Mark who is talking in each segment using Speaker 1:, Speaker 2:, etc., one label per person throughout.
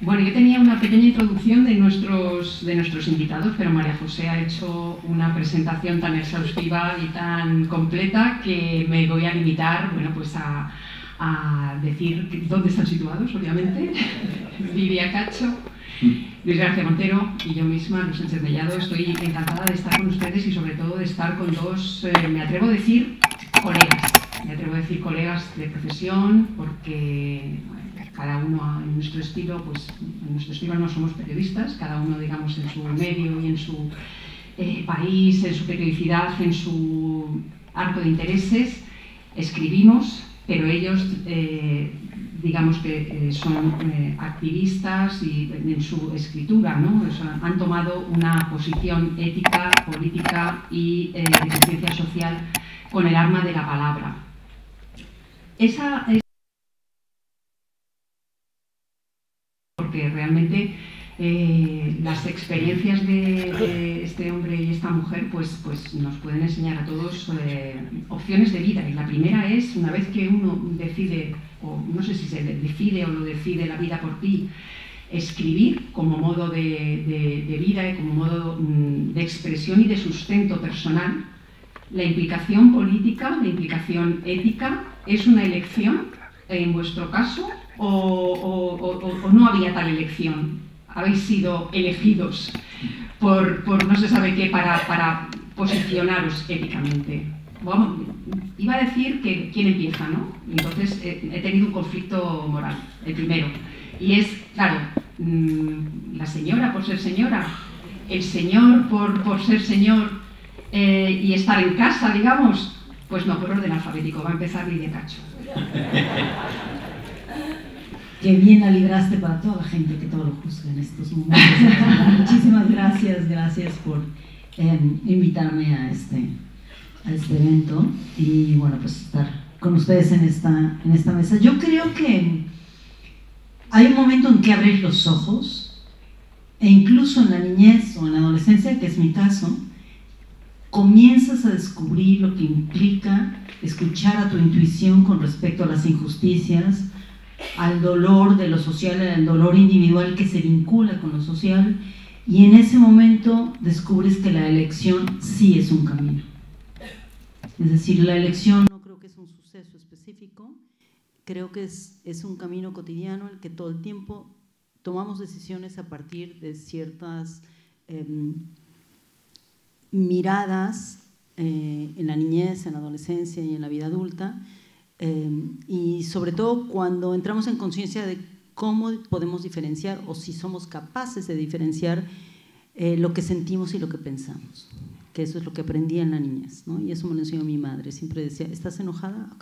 Speaker 1: Bueno, yo tenía una pequeña introducción de nuestros, de nuestros invitados, pero María José ha hecho una presentación tan exhaustiva y tan completa que me voy a limitar bueno, pues a, decir dónde están situados, obviamente. Lidia Cacho, mm. Luis García Montero y yo misma, Luis Sánchez Estoy encantada de estar con ustedes y sobre todo de estar con dos, eh, me atrevo a decir, colegas. Me atrevo a decir colegas de profesión porque cada uno en nuestro estilo, pues en nuestro estilo no somos periodistas, cada uno digamos en su medio y en su eh, país, en su periodicidad, en su arco de intereses, escribimos, pero ellos eh, digamos que eh, son activistas y en su escritura, ¿no? han tomado una posición ética, política y de ciencia social con el arma de la palabra. Esa, porque realmente eh, las experiencias de, este hombre y esta mujer pues, pues nos pueden enseñar a todos eh, opciones de vida. Y la primera es, una vez que uno decide, o no sé si se decide o lo decide la vida por ti, escribir como modo de, de vida y como modo mm, de expresión y de sustento personal, la implicación política, la implicación ética, es una elección en vuestro caso o, no había tal elección. Habéis sido elegidos por, no se sabe qué para, posicionaros éticamente. iba a decir que quién empieza, ¿no? Entonces eh, he tenido un conflicto moral, el primero. Y es, claro, mm, la señora por ser señora, el señor por, ser señor eh, y estar en casa, digamos, pues no, por orden alfabético, va a empezar Lidia de cacho
Speaker 2: que bien la libraste para toda la gente que todo lo juzga en estos momentos. Muchísimas gracias, gracias por em, invitarme a este, a este evento y bueno, pues estar con ustedes en esta, en esta mesa. Yo creo que hay un momento en que abres los ojos e incluso en la niñez o en la adolescencia, que es mi caso, comienzas a descubrir lo que implica escuchar a tu intuición con respecto a las injusticias, al dolor de lo social, al dolor individual que se vincula con lo social, y en ese momento descubres que la elección sí es un camino. Es decir, la elección no creo que es un suceso específico, creo que es, es un camino cotidiano el que todo el tiempo tomamos decisiones a partir de ciertas em, miradas eh, en la niñez, en la adolescencia y en la vida adulta, Em, y sobre todo cuando entramos en conciencia de cómo podemos diferenciar o si somos capaces de diferenciar eh, lo que sentimos y lo que pensamos, que eso es lo que aprendí en la niñez, y eso me lo enseñó mi madre, siempre decía, ¿estás enojada?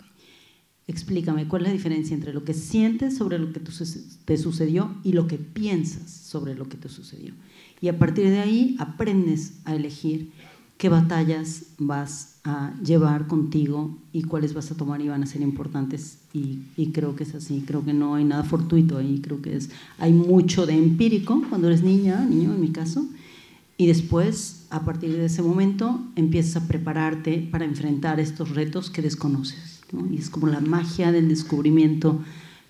Speaker 2: Explícame, ¿cuál es la diferencia entre lo que sientes sobre lo que te sucedió y lo que piensas sobre lo que te sucedió? Y a partir de ahí aprendes a elegir qué batallas vas a a llevar contigo y cuáles vas a tomar y van a ser importantes. Y, creo que es así, creo que no hay nada fortuito ahí, creo que es, hay mucho de empírico cuando eres niña, niño en mi caso, y después, a partir de ese momento, empiezas a prepararte para enfrentar estos retos que desconoces. Y es como la magia del descubrimiento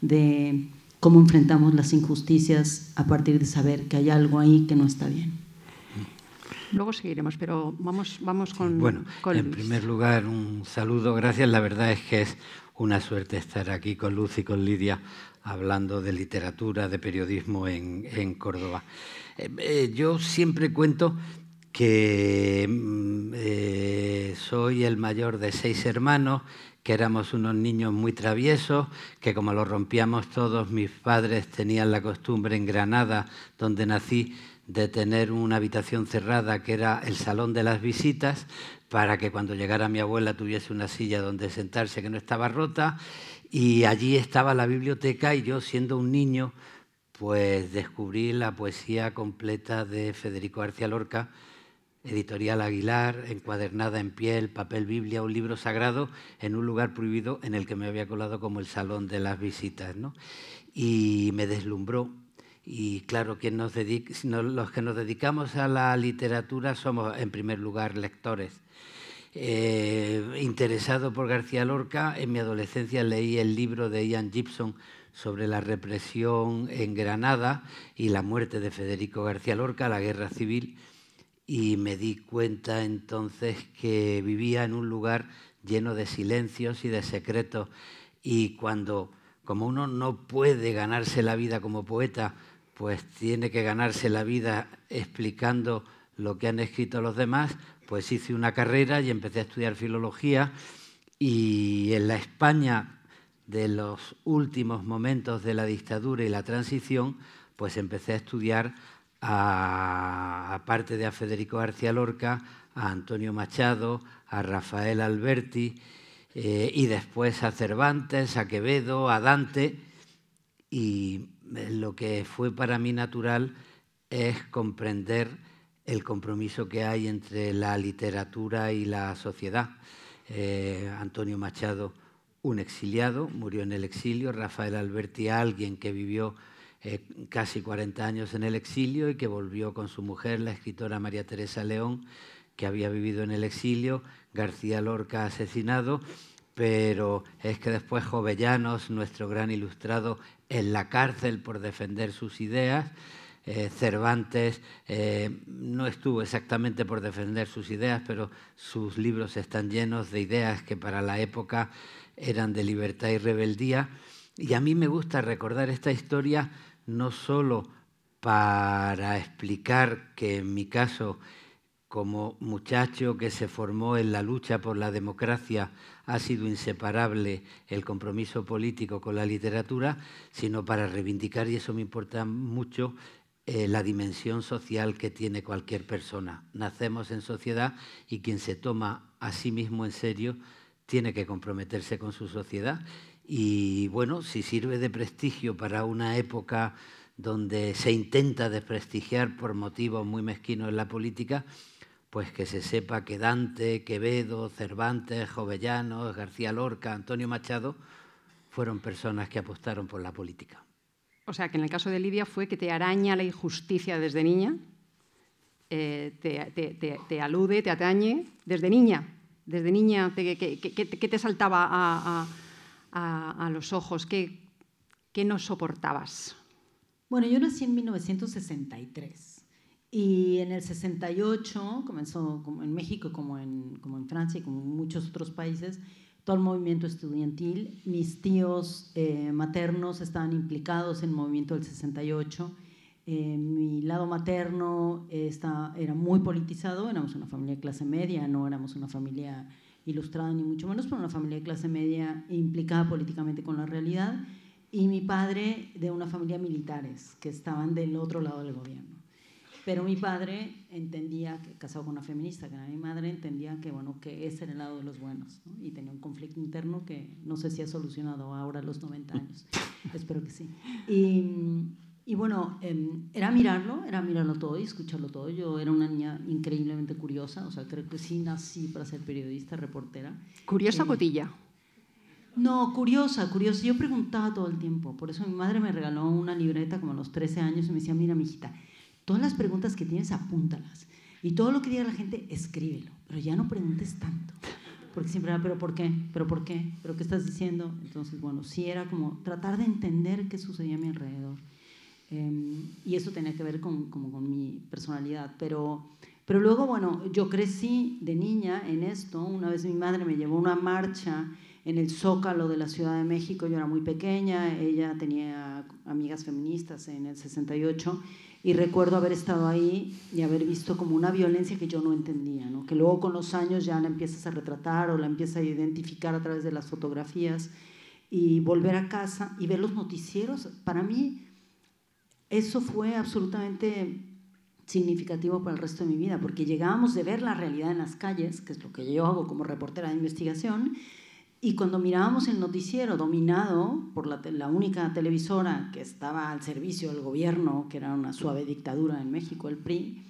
Speaker 2: de cómo enfrentamos las injusticias a partir de saber que hay algo ahí que no está bien.
Speaker 1: Luego seguiremos, pero vamos, vamos con. bueno, en primer
Speaker 3: lugar, un saludo, gracias. La verdad es que es una suerte estar aquí con Luz y con Lidia hablando de literatura, de periodismo en, Córdoba. Eh, eh, yo siempre cuento que mm, eh, soy el mayor de seis hermanos, que éramos unos niños muy traviesos, que como lo rompíamos todos, mis padres tenían la costumbre en Granada, donde nací, de tener una habitación cerrada que era el salón de las visitas para que cuando llegara mi abuela tuviese una silla donde sentarse que no estaba rota y allí estaba la biblioteca y yo siendo un niño pues descubrí la poesía completa de Federico García Lorca, editorial Aguilar, encuadernada en piel, papel Biblia, un libro sagrado en un lugar prohibido en el que me había colado como el salón de las visitas. ¿no? Y me deslumbró y claro, los que nos dedicamos a la literatura somos, en primer lugar, lectores. Eh, interesado por García Lorca, en mi adolescencia leí el libro de Ian Gibson sobre la represión en Granada y la muerte de Federico García Lorca, la guerra civil, y me di cuenta entonces que vivía en un lugar lleno de silencios y de secretos, y cuando, como uno no puede ganarse la vida como poeta, pues tiene que ganarse la vida explicando lo que han escrito los demás, pues hice una carrera y empecé a estudiar filología y en la España de los últimos momentos de la dictadura y la transición, pues empecé a estudiar aparte de a Federico García Lorca, a Antonio Machado, a Rafael Alberti eh, y después a Cervantes, a Quevedo, a Dante y eh, lo que fue para mí natural es comprender el compromiso que hay entre la literatura y la sociedad. Eh, Antonio Machado, un exiliado, murió en el exilio, Rafael Alberti, alguien que vivió eh, casi 40 años en el exilio y que volvió con su mujer, la escritora María Teresa León, que había vivido en el exilio, García Lorca asesinado, pero es que después Jovellanos, nuestro gran ilustrado, en la cárcel por defender sus ideas. Eh, Cervantes eh, no estuvo exactamente por defender sus ideas, pero sus libros están llenos de ideas que para la época eran de libertad y rebeldía. Y a mí me gusta recordar esta historia no solo para explicar que en mi caso, como muchacho que se formó en la lucha por la democracia, ha sido inseparable el compromiso político con la literatura, sino para reivindicar, y eso me importa mucho, eh, la dimensión social que tiene cualquier persona. Nacemos en sociedad y quien se toma a sí mismo en serio tiene que comprometerse con su sociedad. Y bueno, si sirve de prestigio para una época donde se intenta desprestigiar por motivos muy mezquinos en la política, pues que se sepa que Dante, Quevedo, Cervantes, Jovellanos, García Lorca, Antonio Machado, fueron personas que apostaron por la política.
Speaker 1: O sea, que en el caso de Lidia fue que te araña la injusticia desde niña, eh, te, alude, te atañe desde niña. Desde niña, que te saltaba a, los ojos? que ¿Qué no soportabas? Bueno,
Speaker 2: yo nací en 1963. Y en el 68 comenzó como en México, como en, como en Francia y como en muchos otros países, todo el movimiento estudiantil. Mis tíos eh, maternos estaban implicados en el movimiento del 68. Eh, mi lado materno era muy politizado, éramos una familia de clase media, no éramos una familia ilustrada ni mucho menos, pero una familia de clase media implicada políticamente con la realidad. Y mi padre de una familia militares que estaban del otro lado del gobierno. Pero mi padre entendía, que, casado con una feminista, que era mi madre, entendía que, bueno, que ese el lado de los buenos. Y tenía un conflicto interno que no sé si ha solucionado ahora a los 90 años. Espero que sí. Y, bueno, em, era mirarlo, era mirarlo todo y escucharlo todo. Yo era una niña increíblemente curiosa, o sea, creo que sí nací para ser periodista, reportera. ¿Curiosa cotilla? No, curiosa, curiosa. Yo preguntaba todo el tiempo. Por eso mi madre me regaló una libreta como a los 13 años y me decía, mira, mijita, Todas las preguntas que tienes, apúntalas. Y todo lo que diga la gente, escríbelo. Pero ya no preguntes tanto. Porque siempre era, ah, ¿pero por qué? ¿Pero por qué? ¿Pero qué estás diciendo? Entonces, bueno, sí era como tratar de entender qué sucedía a mi alrededor. Em, y eso tenía que ver con, como con mi personalidad. Pero, pero luego, bueno, yo crecí de niña en esto. Una vez mi madre me llevó a una marcha en el Zócalo de la Ciudad de México, yo era muy pequeña, ella tenía amigas feministas en el 68 y recuerdo haber estado ahí y haber visto como una violencia que yo no entendía, ¿no? que luego con los años ya la empiezas a retratar o la empiezas a identificar a través de las fotografías y volver a casa y ver los noticieros, para mí eso fue absolutamente significativo para el resto de mi vida, porque llegábamos de ver la realidad en las calles, que es lo que yo hago como reportera de investigación, y cuando mirábamos el noticiero dominado por la, única televisora que estaba al servicio del gobierno, que era una suave dictadura en México, el PRI,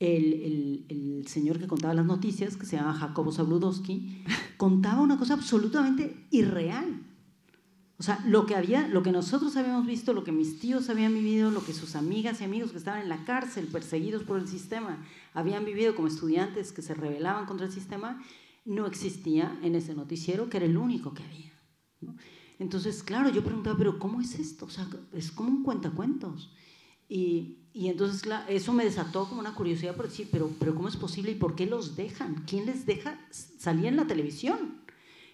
Speaker 2: el, señor que contaba las noticias, que se llama Jacobo Zabludowski, contaba una cosa absolutamente irreal. O sea, lo que, había, lo que nosotros habíamos visto, lo que mis tíos habían vivido, lo que sus amigas y amigos que estaban en la cárcel, perseguidos por el sistema, habían vivido como estudiantes que se rebelaban contra el sistema, no existía en ese noticiero, que era el único que había. Entonces, claro, yo preguntaba, pero ¿cómo es esto? O sea, es como un cuentacuentos. Y, y entonces eso me desató como una curiosidad por decir, pero, pero ¿cómo es posible y por qué los dejan? ¿Quién les deja salir en la televisión?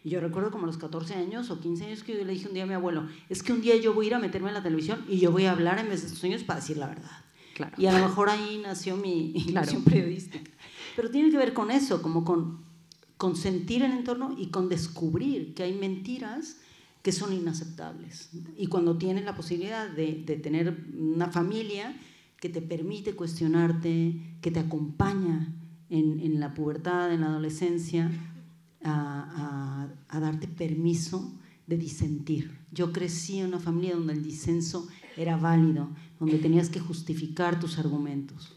Speaker 2: Y yo recuerdo como a los 14 años o 15 años que yo le dije un día a mi abuelo, es que un día yo voy a ir a meterme en la televisión y yo voy a hablar en mis sueños para decir la verdad. Claro. Y a lo mejor ahí nació mi claro. ilusión Pero tiene que ver con eso, como con con sentir el entorno y con descubrir que hay mentiras que son inaceptables. Y cuando tienes la posibilidad de, tener una familia que te permite cuestionarte, que te acompaña en, la pubertad, en la adolescencia, a, a, darte permiso de disentir. Yo crecí en una familia donde el
Speaker 1: disenso era válido, donde tenías que justificar tus argumentos.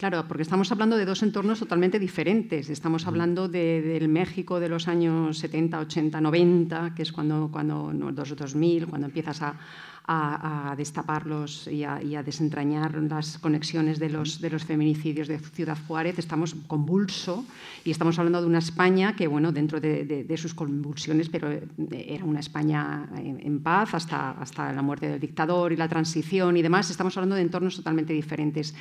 Speaker 1: Claro, porque estamos hablando de dos entornos totalmente diferentes. Estamos hablando del México de los años 70, 80, 90, que es cuando, cuando los 2000, cuando empiezas a, a, destaparlos y a, desentrañar las conexiones de los, feminicidios de Ciudad Juárez, estamos convulso y estamos hablando de una España que, bueno, dentro de, sus convulsiones, pero eh, era una España en, paz hasta, hasta la muerte del dictador y la transición y demás, estamos hablando de entornos totalmente diferentes.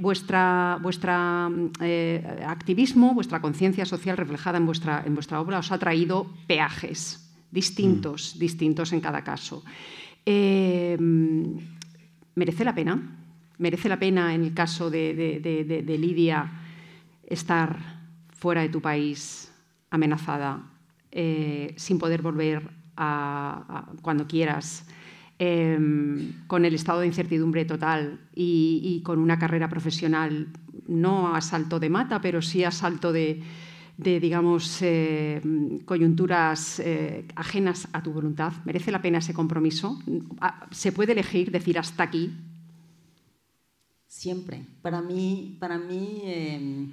Speaker 1: Vuestro eh, vuestra eh, activismo, vuestra conciencia social reflejada en vuestra, en vuestra obra os ha traído peajes distintos, mm. distintos en cada caso. Em, merece la pena. Merece la pena en el caso de, Lidia estar fuera de tu país amenazada, eh, sin poder volver a, cuando quieras, em, con el estado de incertidumbre total y, y, con una carrera profesional no a salto de mata, pero sí a salto de, de digamos, eh, coyunturas eh, ajenas a tu voluntad? ¿Merece la pena ese compromiso? Ah, ¿Se puede elegir decir hasta aquí? Siempre. Para mí,
Speaker 2: para mí em,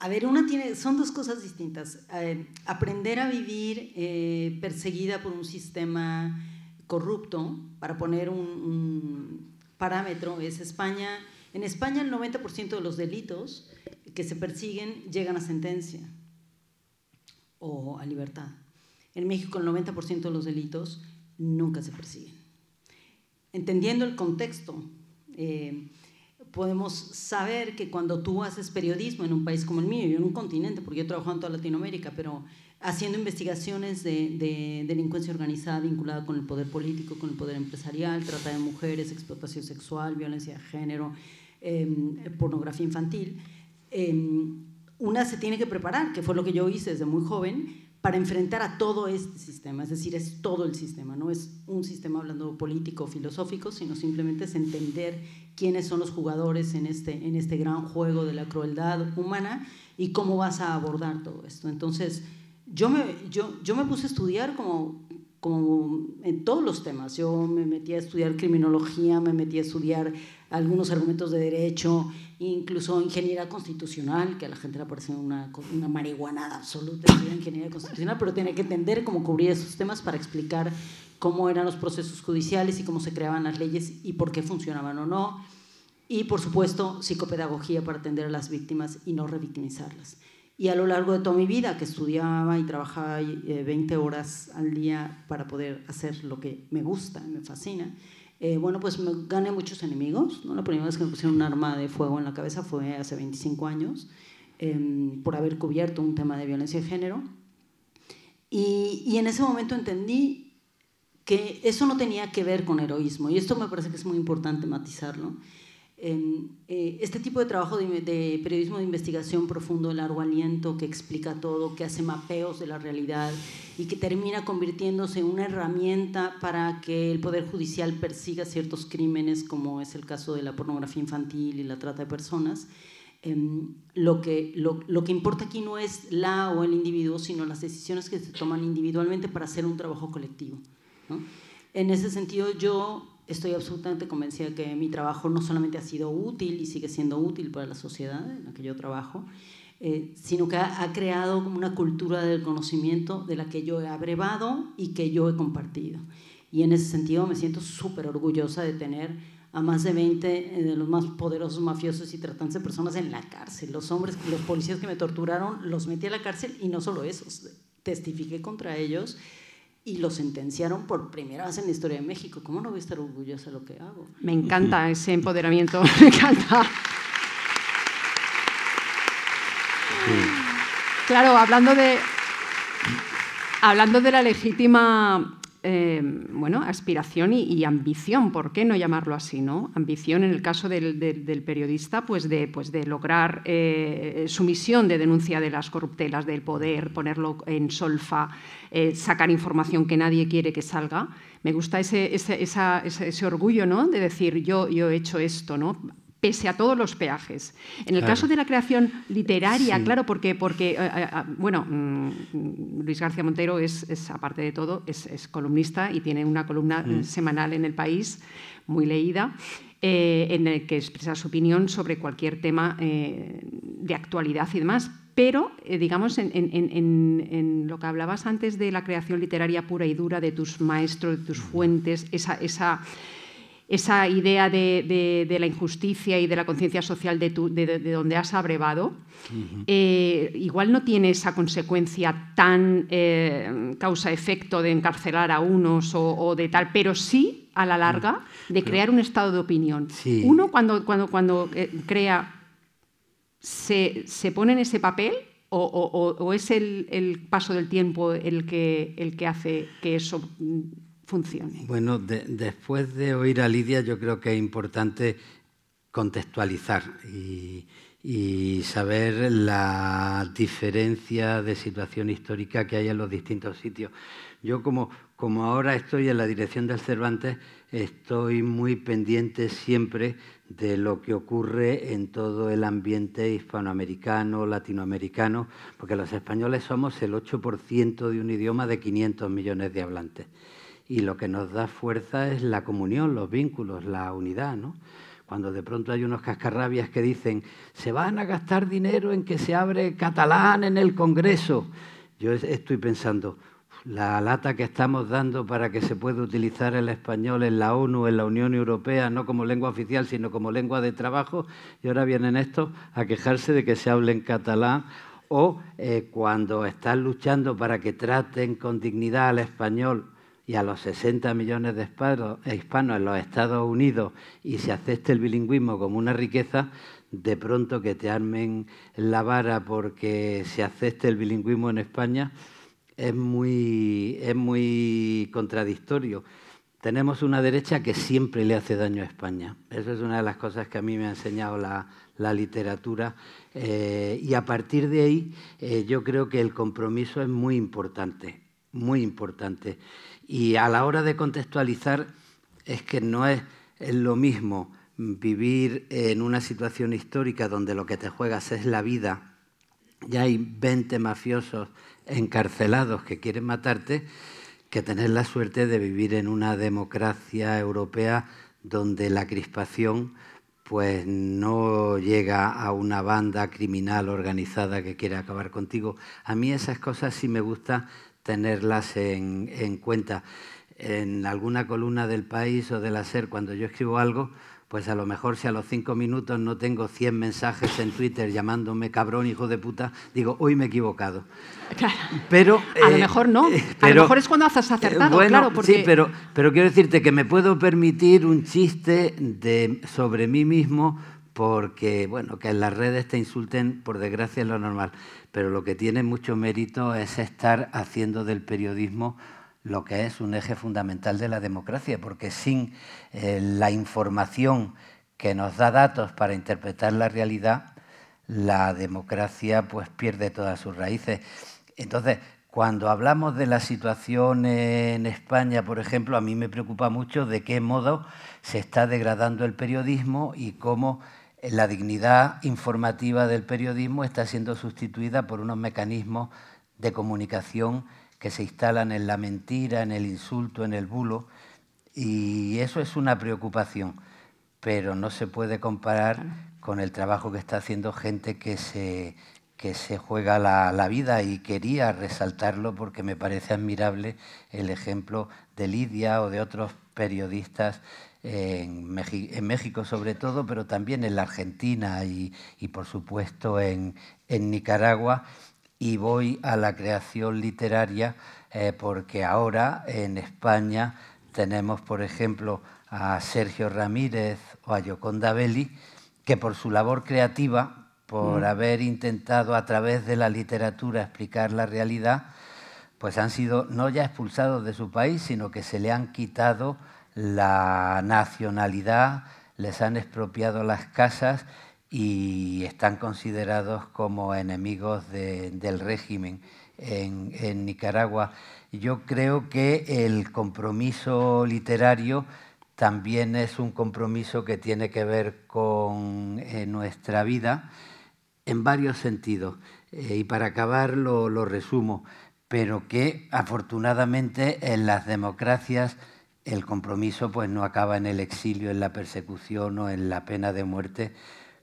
Speaker 2: a ver, una tiene, son dos cosas distintas. Eh, aprender a vivir perseguida por un sistema corrupto, para poner un parámetro, es España. En España el 90% de los delitos que se persiguen llegan a sentencia o a libertad. En México el 90% de los delitos nunca se persiguen. Entendiendo el contexto, eh, podemos saber que cuando tú haces periodismo en un país como el mío y en un continente, porque yo trabajo en toda Latinoamérica, pero haciendo investigaciones de, delincuencia organizada vinculada con el poder político, con el poder empresarial, trata de mujeres, explotación sexual, violencia de género, eh, pornografía infantil, Em, una se tiene que preparar, que fue lo que yo hice desde muy joven, para enfrentar a todo este sistema, es decir, es todo el sistema, no es un sistema hablando político o filosófico, sino simplemente es entender quiénes son los jugadores en este, en este gran juego de la crueldad humana y cómo vas a abordar todo esto. Entonces, yo me, yo, yo me puse a estudiar como como en todos los temas. Yo me metí a estudiar criminología, me metí a estudiar algunos argumentos de derecho, incluso ingeniería constitucional, que a la gente le parecía una, una marihuanada absoluta, ingeniería constitucional, pero tenía que entender cómo cubrir esos temas para explicar cómo eran los procesos judiciales y cómo se creaban las leyes y por qué funcionaban o no. Y, por supuesto, psicopedagogía para atender a las víctimas y no revictimizarlas. Y a lo largo de toda mi vida, que estudiaba y trabajaba 20 eh, horas al día para poder hacer lo que me gusta, me fascina, eh, bueno, pues me gané muchos enemigos. ¿no? La primera vez que me pusieron un arma de fuego en la cabeza fue hace 25 años, em, por haber cubierto un tema de violencia de género. Y, en ese momento entendí que eso no tenía que ver con heroísmo. Y esto me parece que es muy importante matizarlo. Eh, este tipo de trabajo de, periodismo de investigación profundo, de largo aliento, que explica todo, que hace mapeos de la realidad y que termina convirtiéndose en una herramienta para que el Poder Judicial persiga ciertos crímenes, como es el caso de la pornografía infantil y la trata de personas. Em, lo, que, lo, lo que importa aquí no es la o el individuo, sino las decisiones que se toman individualmente para hacer un trabajo colectivo. En ese sentido, yo estoy absolutamente convencida de que mi trabajo no solamente ha sido útil y sigue siendo útil para la sociedad en la que yo trabajo, eh, sino que ha, creado como una cultura del conocimiento de la que yo he abrevado y que yo he compartido. Y en ese sentido me siento súper orgullosa de tener a más de 20 eh, de los más poderosos mafiosos y tratantes de personas en la cárcel. Los hombres, los policías que me torturaron, los metí a la cárcel y no solo eso, testifiqué contra ellos y lo sentenciaron por primera vez en la historia de México. ¿Cómo no voy a estar orgullosa de lo que hago?
Speaker 1: Me encanta ese empoderamiento, me encanta. Claro, hablando de, hablando de la legítima eh, bueno, aspiración y, ambición, ¿por qué no llamarlo así? ¿no? Ambición en el caso del, periodista, pues de, pues de lograr eh, su misión de denuncia de las corruptelas, del poder, ponerlo en solfa, eh, sacar información que nadie quiere que salga. Me gusta ese, orgullo ¿no? de decir yo, yo he hecho esto, ¿no? pese a todos los peajes. En el caso de la creación literaria, claro, porque, porque eh, eh, ah, bueno, mm, Luis García Montero es, aparte de todo, es, columnista y tiene una columna eh, mm. semanal en El País, muy leída, en la que expresa su opinión sobre cualquier tema de actualidad y demás. Pero, digamos, en, en, lo que hablabas antes de la creación literaria pura y dura, de tus maestros, de tus mm. fuentes, esa, esa esa idea de, la injusticia y de la conciencia social de, donde has abrevado, eh, igual no tiene esa consecuencia tan eh, causa-efecto de encarcelar a unos o, de tal, pero sí a la larga mm. de crear un estado de opinión. Uno cuando, cuando, cuando eh, crea, se, pone en ese papel. ¿O, es el, paso del tiempo el que, el que hace que eso mm,
Speaker 3: bueno, después de oír a Lidia, yo creo que es importante contextualizar y, saber la diferencia de situación histórica que hay en los distintos sitios. Yo como ahora estoy en la dirección del Cervantes, estoy muy pendiente siempre de lo que ocurre en todo el ambiente hispanoamericano, latinoamericano, porque los españoles somos el 8% de un idioma de 500 millones de hablantes y lo que nos da fuerza es la comunión, los vínculos, la unidad, ¿no? Cuando de pronto hay unos cascarrabias que dicen, se van a gastar dinero en que se abre catalán en el Congreso. Yo estoy pensando, la lata que estamos dando para que se pueda utilizar el español en la ONU, en la Unión Europea, no como lengua oficial, sino como lengua de trabajo, y ahora vienen estos a quejarse de que se hable en catalán, o eh, cuando están luchando para que traten con dignidad al español, y a los 60 millones de hispanos en los Estados Unidos y se acepte el bilingüismo como una riqueza, de pronto que te armen la vara porque se acepte el bilingüismo en España es muy, es muy contradictorio. Tenemos una derecha que siempre le hace daño a España. Eso es una de las cosas que a mí me ha enseñado la, literatura. Eh, y a partir de ahí eh, yo creo que el compromiso es muy importante, muy importante. Y a la hora de contextualizar, es que no es, lo mismo vivir en una situación histórica donde lo que te juegas es la vida, ya hay 20 mafiosos encarcelados que quieren matarte, que tener la suerte de vivir en una democracia europea donde la crispación pues no llega a una banda criminal organizada que quiere acabar contigo. A mí esas cosas sí me gusta tenerlas en, cuenta. En alguna columna del país o de la SER, cuando yo escribo algo, pues a lo mejor si a los cinco minutos no tengo 100 mensajes en Twitter llamándome cabrón, hijo de puta, digo, hoy me he equivocado. Claro. Pero, a lo eh,
Speaker 1: mejor no. a lo eh, mejor es cuando haces acertado, eh, claro. Sí, pero,
Speaker 3: pero quiero decirte que me puedo permitir un chiste de, sobre mí mismo porque, bueno, que en las redes te insulten, por desgracia es lo normal, pero lo que tiene mucho mérito es estar haciendo del periodismo lo que es un eje fundamental de la democracia, porque sin eh, la información que nos da datos para interpretar la realidad, la democracia pues pierde todas sus raíces. Entonces, cuando hablamos de la situación en España, por ejemplo, a mí me preocupa mucho de qué modo se está degradando el periodismo y cómo la dignidad informativa del periodismo está siendo sustituida por unos mecanismos de comunicación que se instalan en la mentira, en el insulto, en el bulo, y eso es una preocupación, pero no se puede comparar con el trabajo que está haciendo gente que se, que se juega la, la, vida y quería resaltarlo porque me parece admirable el ejemplo de Lidia o de otros periodistas en, México sobre todo, pero también en la Argentina y, por supuesto en, Nicaragua. Y voy a la creación literaria eh, porque ahora en España tenemos, por ejemplo, a Sergio Ramírez o a Yoconda Belli, que por su labor creativa, por mm. haber intentado a través de la literatura explicar la realidad, pues han sido no ya expulsados de su país, sino que se le han quitado la nacionalidad, les han expropiado las casas y están considerados como enemigos del régimen en, Nicaragua. Yo creo que el compromiso literario también es un compromiso que tiene que ver con eh, nuestra vida en varios sentidos. Eh, y para acabar lo resumo pero que afortunadamente en las democracias el compromiso pues, no acaba en el exilio, en la persecución o en la pena de muerte,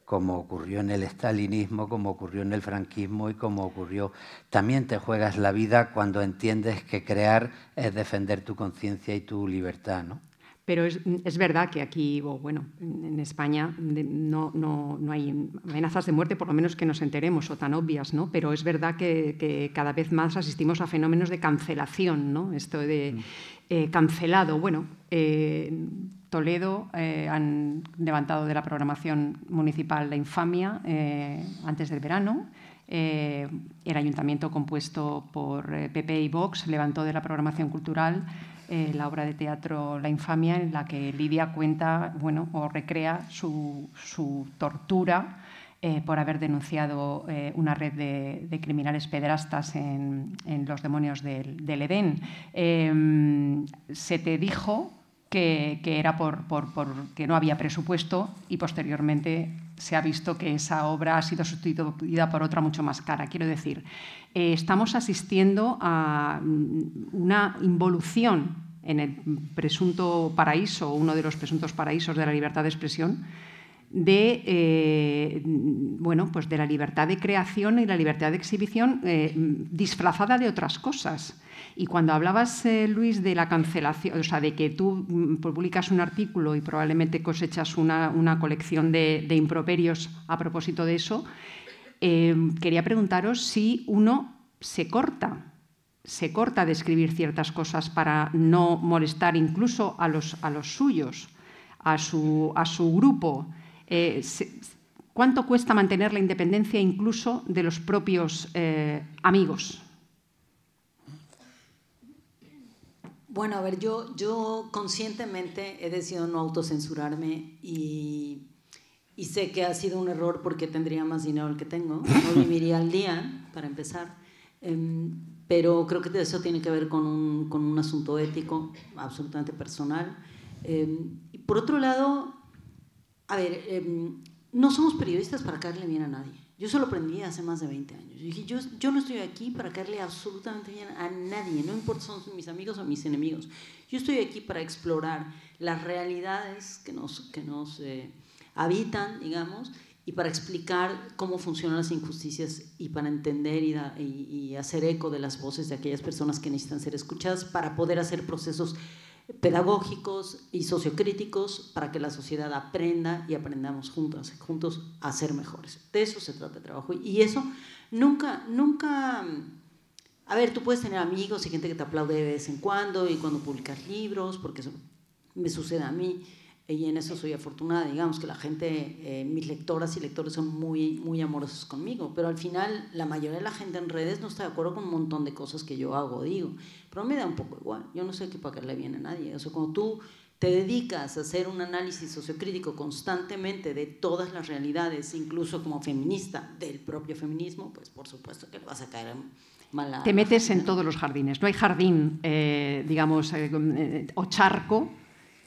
Speaker 3: como ocurrió en el estalinismo, como ocurrió en el franquismo y como ocurrió. También te juegas la vida cuando entiendes que crear es defender tu conciencia y tu libertad. ¿no?
Speaker 1: Pero es, verdad que aquí, bueno, en España no, hay amenazas de muerte, por lo menos que nos enteremos, o tan obvias, ¿no? Pero es verdad que, cada vez más asistimos a fenómenos de cancelación, ¿no? Esto de mm. eh, cancelado. Bueno, eh, Toledo eh, han levantado de la programación municipal la infamia antes del verano. el ayuntamiento compuesto por PP y Vox levantó de la programación cultural eh, la obra de teatro La infamia, en la que Lidia cuenta bueno, o recrea su, su tortura eh, por haber denunciado eh, una red de, criminales pedrastas en, Los demonios del, Edén. Em, se te dijo que, era por, que no había presupuesto y posteriormente se ha visto que esa obra ha sido sustituida por otra mucho más cara. Quiero decir, eh, estamos asistiendo a mm, una involución en el presunto paraíso, uno de los presuntos paraísos de la libertad de expresión, de, eh, bueno, pues de la libertad de creación y la libertad de exhibición eh, disfrazada de otras cosas. Y cuando hablabas, eh, Luis, de la cancelación, o sea, de que tú mm, publicas un artículo y probablemente cosechas una, colección de, improperios a propósito de eso, quería preguntaros si uno se corta se corta de escribir ciertas cosas para no molestar incluso a los, suyos, a su grupo. Eh, cuánto cuesta mantener la independencia incluso de los propios eh, amigos.
Speaker 2: Bueno, a ver, yo, yo conscientemente he decidido no autocensurarme y, sé que ha sido un error porque tendría más dinero del que tengo, no viviría al día, para empezar. Em, pero creo que eso tiene que ver con un, con un asunto ético absolutamente personal. Eh, por otro lado, a ver, em, no somos periodistas para caerle bien a nadie. Yo solo aprendí hace más de 20 años. Yo dije, yo, no estoy aquí para caerle absolutamente bien a nadie, no importa si son mis amigos o mis enemigos. Yo estoy aquí para explorar las realidades que nos, que nos eh, habitan, digamos, y para explicar cómo funcionan las injusticias y para entender y hacer eco de las voces de aquellas personas que necesitan ser escuchadas para poder hacer procesos
Speaker 4: pedagógicos
Speaker 2: y sociocríticos para que la sociedad aprenda y aprendamos juntos, juntos a ser mejores. De eso se trata el trabajo. Y eso nunca, nunca... A ver, tú puedes tener amigos y gente que te aplaude de vez en cuando y cuando publicas libros, porque eso me sucede a mí y en eso soy afortunada, digamos que la gente, eh, mis lectoras y lectores son muy, muy amorosos conmigo, pero al final la mayoría de la gente en redes no está de acuerdo con un montón de cosas que yo hago, digo, pero me da un poco igual, yo no sé qué para qué le viene a nadie, o sea, cuando tú te dedicas a hacer un análisis sociocrítico constantemente de todas las realidades, incluso como feminista, del propio feminismo, pues por supuesto que vas a caer en... Mala, Te metes en
Speaker 1: todos los jardines. No hay jardín, eh, digamos, eh, o charco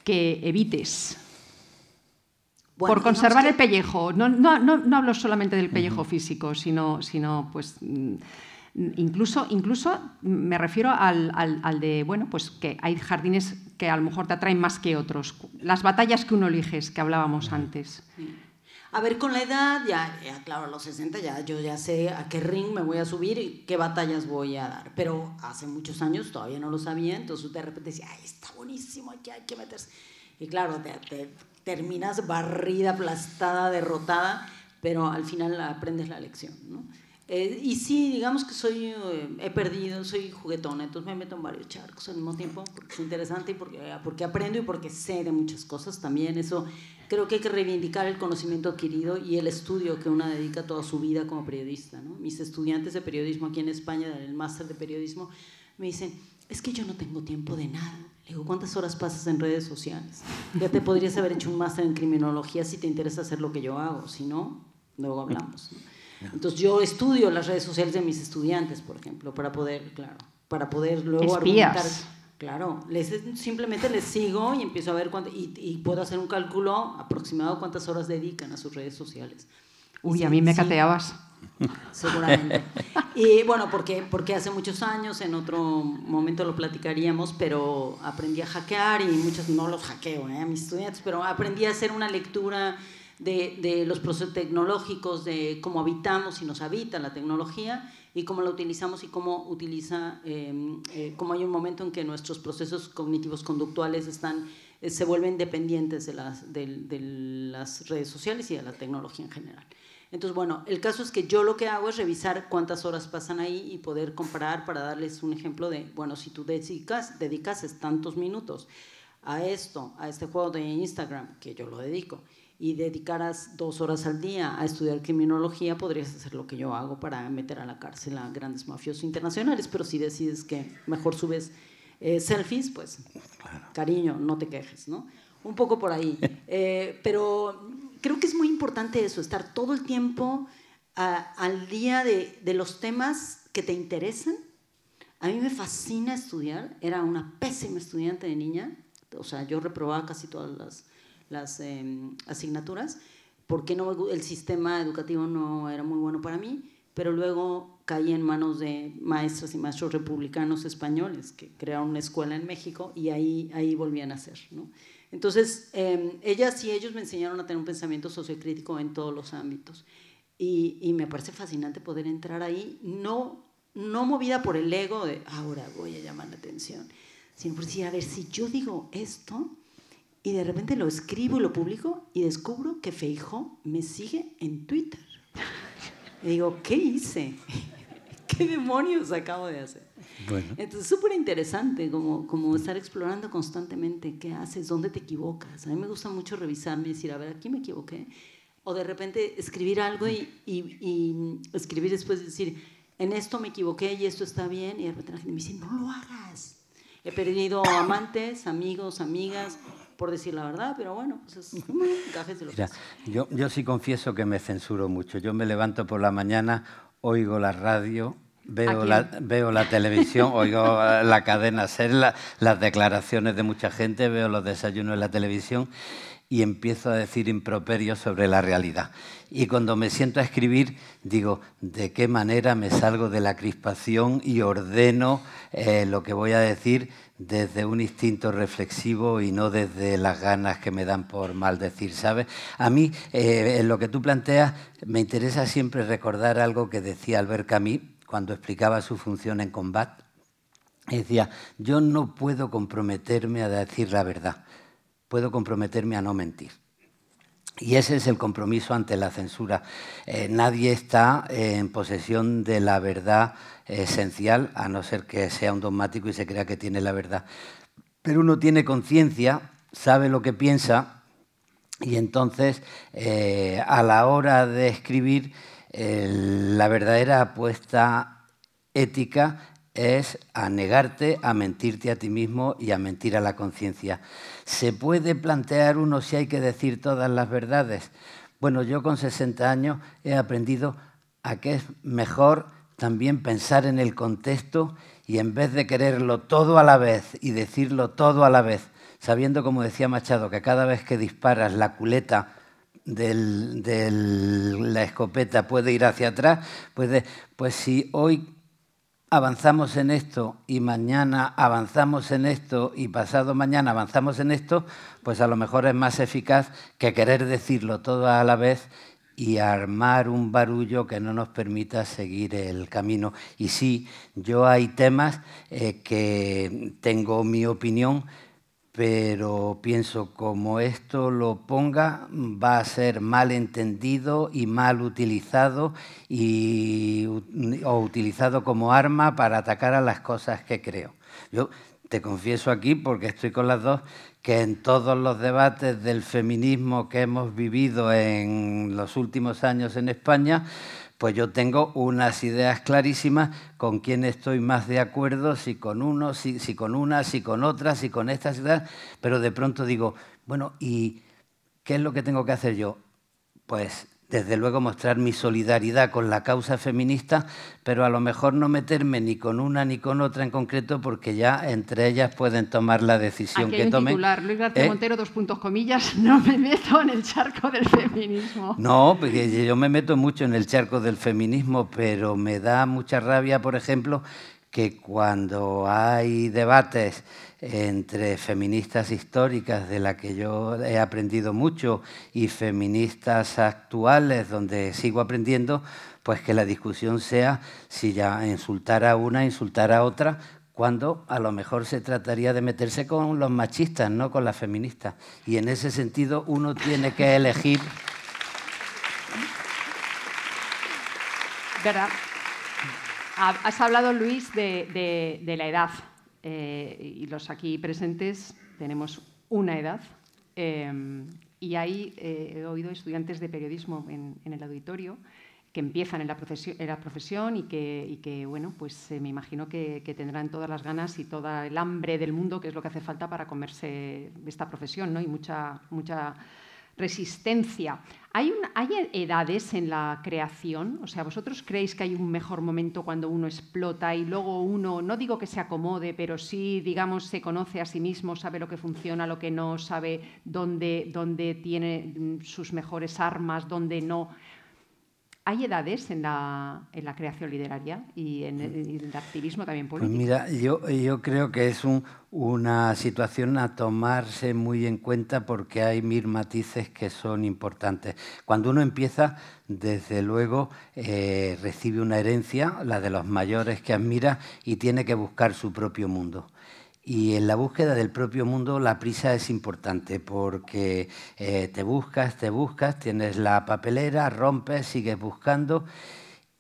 Speaker 1: que evites.
Speaker 3: por conservar el
Speaker 1: pellejo. No, no, hablo solamente del pellejo físico, sino, sino pues mm, incluso, incluso me refiero al, de, bueno, pues que hay jardines que a lo mejor te atraen más que otros. Las batallas que uno eliges, que hablábamos antes.
Speaker 2: A ver, con la edad, ya, claro, a los 60 ya yo ya sé a qué ring me voy a subir y qué batallas voy a dar. Pero hace muchos años todavía no lo sabía, entonces de repente decía, ay, está buenísimo, aquí hay que meterse. Y claro, te, terminas barrida, aplastada, derrotada, pero al final aprendes la lección, ¿no? Eh, y sí, digamos que soy, eh, he perdido, soy juguetona, entonces me meto en varios charcos al mismo tiempo, porque es interesante y porque, porque aprendo y porque sé de muchas cosas también. Eso creo que hay que reivindicar el conocimiento adquirido y el estudio que una dedica toda su vida como periodista. Mis estudiantes de periodismo aquí en España, del el máster de periodismo, me dicen, es que yo no tengo tiempo de nada. Le digo, ¿cuántas horas pasas en redes sociales? Ya te podrías haber hecho un máster en criminología si te interesa hacer lo que yo hago, si no, luego hablamos. Entonces yo estudio las redes sociales de mis estudiantes, por ejemplo, para poder, claro, para poder luego argumentar Claro, simplemente les sigo y empiezo a ver cuánto, y, puedo hacer un cálculo aproximado cuántas horas dedican a sus redes sociales.
Speaker 1: Uy, a mí me cateabas.
Speaker 2: Seguramente. y bueno, porque, porque hace muchos años, en otro momento lo platicaríamos, pero aprendí a hackear y muchos no los hackeo, ¿eh? a mis estudiantes, pero aprendí a hacer una lectura de, de los procesos tecnológicos, de cómo habitamos y nos habita la tecnología y cómo la utilizamos y cómo utiliza, em, eh, cómo hay un momento en que nuestros procesos cognitivos conductuales están, eh, se vuelven dependientes de las, redes sociales y de la tecnología en general. Entonces, bueno, el caso es que yo lo que hago es revisar cuántas horas pasan ahí y poder comparar para darles un ejemplo de, bueno, si tú dedicas, dedicases tantos minutos a esto, a este juego de Instagram, que yo lo dedico, y dedicaras dos horas al día a estudiar criminología, podrías hacer lo que yo hago para meter a la cárcel a grandes mafiosos internacionales, pero si decides que mejor subes eh, selfies, pues cariño, no te quejes, ¿no? Un poco por ahí. Eh, pero creo que es muy importante eso, estar todo el tiempo al día de, de los temas que te interesan. A mí me fascina estudiar, era una pésima estudiante de niña, o sea, yo reprobaba casi todas las las em, asignaturas, porque no, el sistema educativo no era muy bueno para mí, pero luego caí en manos de maestras y maestros republicanos españoles que crearon una escuela en México y ahí, ahí volvían a ser. ¿no? Entonces, em, ellas y ellos me enseñaron a tener un pensamiento sociocrítico en todos los ámbitos. Y, y, me parece fascinante poder entrar ahí, no, no movida por el ego de ahora voy a llamar la atención, sino por decir, a ver, si yo digo esto, y de repente lo escribo y lo publico y descubro que Feijo me sigue en Twitter. Y digo, ¿qué hice? ¿Qué demonios acabo de hacer? Bueno. Entonces, súper interesante como, como estar explorando constantemente qué haces, dónde te equivocas. A mí me gusta mucho revisarme y decir, a ver, aquí me equivoqué. O de repente escribir algo y, y escribir después y decir, en esto me equivoqué y esto está bien. Y de repente la gente me dice, no lo hagas. He perdido amantes, amigos, amigas, por decir la verdad, pero bueno, pues
Speaker 3: yo, yo sí confieso que me censuro mucho. Yo me levanto por la mañana, oigo la radio, Veo la, veo la, televisión, oigo eh, la cadena ser, las declaraciones de mucha gente, veo los desayunos en la televisión y empiezo a decir improperios sobre la realidad. Y cuando me siento a escribir, digo, ¿de qué manera me salgo de la crispación y ordeno eh, lo que voy a decir desde un instinto reflexivo y no desde las ganas que me dan por maldecir, ¿sabes? A mí, eh, en lo que tú planteas, me interesa siempre recordar algo que decía Albert Camus cuando explicaba su función en combat. Decía, yo no puedo comprometerme a decir la verdad, puedo comprometerme a no mentir. Y ese es el compromiso ante la censura. Eh, nadie está en posesión de la verdad esencial, a no ser que sea un dogmático y se crea que tiene la verdad. Pero uno tiene conciencia, sabe lo que piensa y entonces eh, a la hora de escribir la verdadera apuesta ética es a negarte, a mentirte a ti mismo y a mentir a la conciencia. ¿Se puede plantear uno si hay que decir todas las verdades? Bueno, yo con 60 años he aprendido a que es mejor también pensar en el contexto y en vez de quererlo todo a la vez y decirlo todo a la vez, sabiendo, como decía Machado, que cada vez que disparas la culeta de la escopeta puede ir hacia atrás, pues, pues si hoy avanzamos en esto y mañana avanzamos en esto y pasado mañana avanzamos en esto, pues a lo mejor es más eficaz que querer decirlo todo a la vez y armar un barullo que no nos permita seguir el camino. Y sí, yo hay temas eh, que tengo mi opinión, pero pienso como esto lo ponga va a ser mal entendido y mal utilizado y, o utilizado como arma para atacar a las cosas que creo. Yo te confieso aquí, porque estoy con las dos, que en todos los debates del feminismo que hemos vivido en los últimos años en España, pues yo tengo unas ideas clarísimas con quién estoy más de acuerdo, si con uno, si, con una, si con otra, si con estas ciudad, ideas, pero de pronto digo, bueno, ¿y qué es lo que tengo que hacer yo? Pues desde luego mostrar mi solidaridad con la causa feminista, pero a lo mejor no meterme ni con una ni con otra en concreto, porque ya entre ellas pueden tomar la decisión que tomen. Titular, Luis García ¿Eh? Montero,
Speaker 1: dos puntos comillas, no me meto en el charco del feminismo.
Speaker 3: No, porque eh, yo me meto mucho en el charco del feminismo, pero me da mucha rabia, por ejemplo, que cuando hay debates entre feministas históricas de la que yo he aprendido mucho y feministas actuales donde sigo aprendiendo, pues que la discusión sea si ya insultar a una, insultar a otra, cuando a lo mejor se trataría de meterse con los machistas, no con las feministas. Y en ese sentido uno tiene que elegir...
Speaker 1: ¿Verdad? Has hablado, Luis, de la edad. Eh, y los aquí presentes tenemos una edad. Eh, y ahí eh, he oído estudiantes de periodismo en, el auditorio que empiezan en la, profesión, y, que, bueno, pues me imagino que, tendrán todas las ganas y todo el hambre del mundo, que es lo que hace falta para comerse esta profesión, ¿no? Y mucha, mucha resistencia. ¿Hay, ¿Hay, edades en la creación? O sea, ¿vosotros creéis que hay un mejor momento cuando uno explota y luego uno, no digo que se acomode, pero sí, digamos, se conoce a sí mismo, sabe lo que funciona, lo que no, sabe dónde, dónde tiene mm, sus mejores armas, dónde no? ¿Hay edades en la, en la creación literaria y en, el mm. activismo también pues político? mira,
Speaker 3: yo, yo creo que es una situación a tomarse muy en cuenta porque hay mil matices que son importantes. Cuando uno empieza, desde luego, eh, recibe una herencia, la de los mayores que admira, y tiene que buscar su propio mundo. Y en la búsqueda del propio mundo la prisa es importante porque eh, te buscas, te buscas, tienes la papelera, rompes, sigues buscando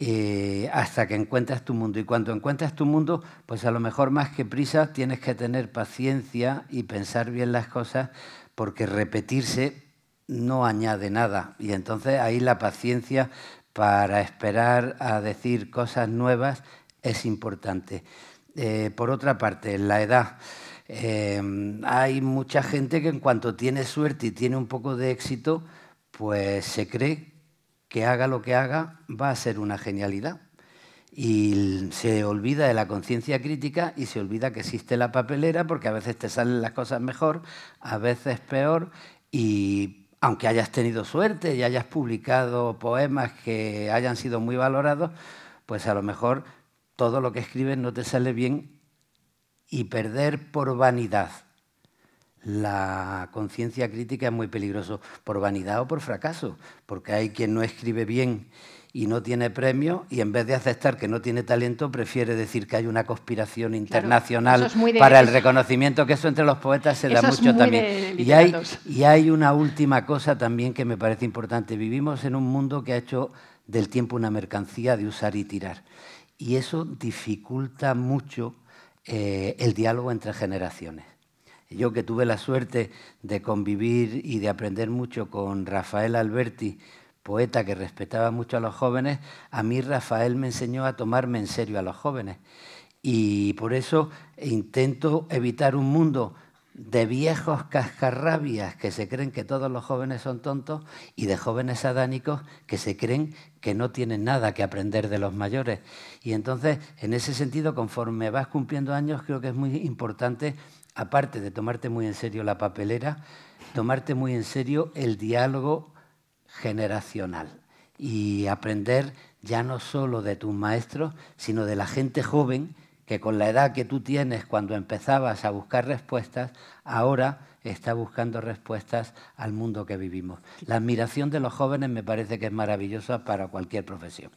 Speaker 3: eh, hasta que encuentras tu mundo. Y cuando encuentras tu mundo, pues a lo mejor más que prisa tienes que tener paciencia y pensar bien las cosas porque repetirse no añade nada. Y entonces ahí la paciencia para esperar a decir cosas nuevas es importante. Eh, por otra parte, en la edad. Eh, hay mucha gente que en cuanto tiene suerte y tiene un poco de éxito, pues se cree que haga lo que haga va a ser una genialidad. Y se olvida de la conciencia crítica y se olvida que existe la papelera porque a veces te salen las cosas mejor, a veces peor y aunque hayas tenido suerte y hayas publicado poemas que hayan sido muy valorados, pues a lo mejor todo lo que escribes no te sale bien y perder por vanidad la conciencia crítica es muy peligroso, por vanidad o por fracaso, porque hay quien no escribe bien y no tiene premio y en vez de aceptar que no tiene talento prefiere decir que hay una conspiración internacional para el reconocimiento, que eso entre los poetas se da mucho también. y hay una última cosa también que me parece importante. Vivimos en un mundo que ha hecho del tiempo una mercancía de usar y tirar y eso dificulta mucho eh, el diálogo entre generaciones. Yo que tuve la suerte de convivir y de aprender mucho con Rafael Alberti, poeta que respetaba mucho a los jóvenes, a mí Rafael me enseñó a tomarme en serio a los jóvenes. Y por eso intento evitar un mundo de viejos cascarrabias que se creen que todos los jóvenes son tontos y de jóvenes sadánicos que se creen que no tienen nada que aprender de los mayores. Y entonces, en ese sentido, conforme vas cumpliendo años, creo que es muy importante, aparte de tomarte muy en serio la papelera, tomarte muy en serio el diálogo generacional y aprender ya no solo de tus maestros, sino de la gente joven que con la edad que tú tienes cuando empezabas a buscar respuestas, ahora está buscando respuestas al mundo que vivimos. La admiración de los jóvenes me parece que es maravillosa para cualquier profesión.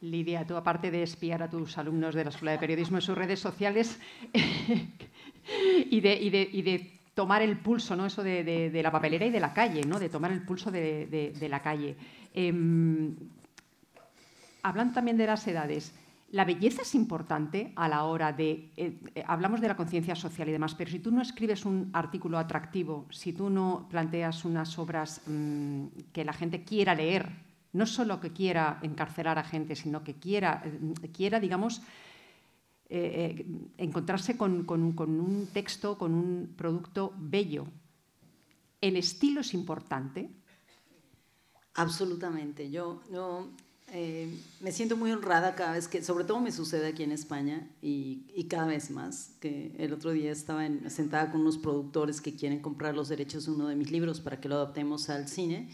Speaker 1: Lidia, tú aparte de espiar a tus alumnos de la Escuela de Periodismo en sus redes sociales y, de, tomar el pulso, ¿no? Eso de, la papelera y de la calle, ¿no? De tomar el pulso de, la calle. Em, hablan también de las edades. La belleza es importante a la hora de... Eh, eh, hablamos de la conciencia social y demás, pero si tú no escribes un artículo atractivo, si tú no planteas unas obras mm, que la gente quiera leer, no solo que quiera encarcelar a gente, sino que quiera, mm, quiera digamos, eh, encontrarse con, un texto, con un producto bello. El estilo es importante,
Speaker 2: Absolutamente. Yo, yo eh, me siento muy honrada cada vez que, sobre todo me sucede aquí en España y, cada vez más, que el otro día estaba sentada con unos productores que quieren comprar los derechos de uno de mis libros para que lo adaptemos al cine.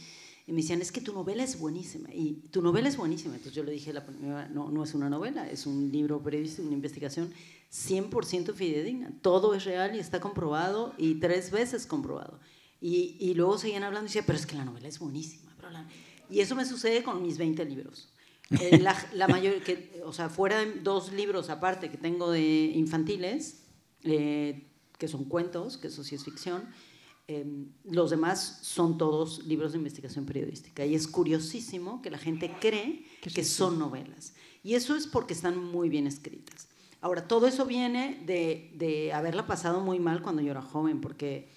Speaker 2: Y me decían, es que tu novela es buenísima. Y tu novela es buenísima. Entonces yo le dije, la no, no es una novela, es un libro previsto, una investigación 100% fidedigna. Todo es real y está comprobado y tres veces comprobado. Y, y luego seguían hablando y decía, pero es que la novela es buenísima. Pero la... Y eso me sucede con mis 20 libros. Eh, la, mayor, que, o sea, fuera de dos libros aparte que tengo de infantiles, eh, que son cuentos, que eso sí es ficción, eh, los demás son todos libros de investigación periodística. Y es curiosísimo que la gente cree que son novelas. Y eso es porque están muy bien escritas. Ahora, todo eso viene de, de haberla pasado muy mal cuando yo era joven, porque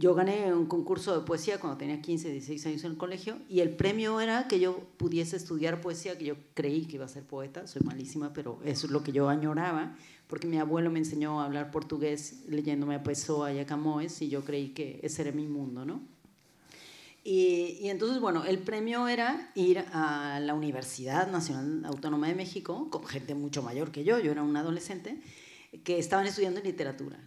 Speaker 2: yo gané un concurso de poesía cuando tenía 15, 16 años en el colegio y el premio era que yo pudiese estudiar poesía, que yo creí que iba a ser poeta, soy malísima, pero eso es lo que yo añoraba, porque mi abuelo me enseñó a hablar portugués leyéndome a Pessoa y a Camoes y yo creí que ese era mi mundo, ¿no? Y, entonces, bueno, el premio era ir a la Universidad Nacional Autónoma de México, con gente mucho mayor que yo, yo era un adolescente, que estaban estudiando literatura,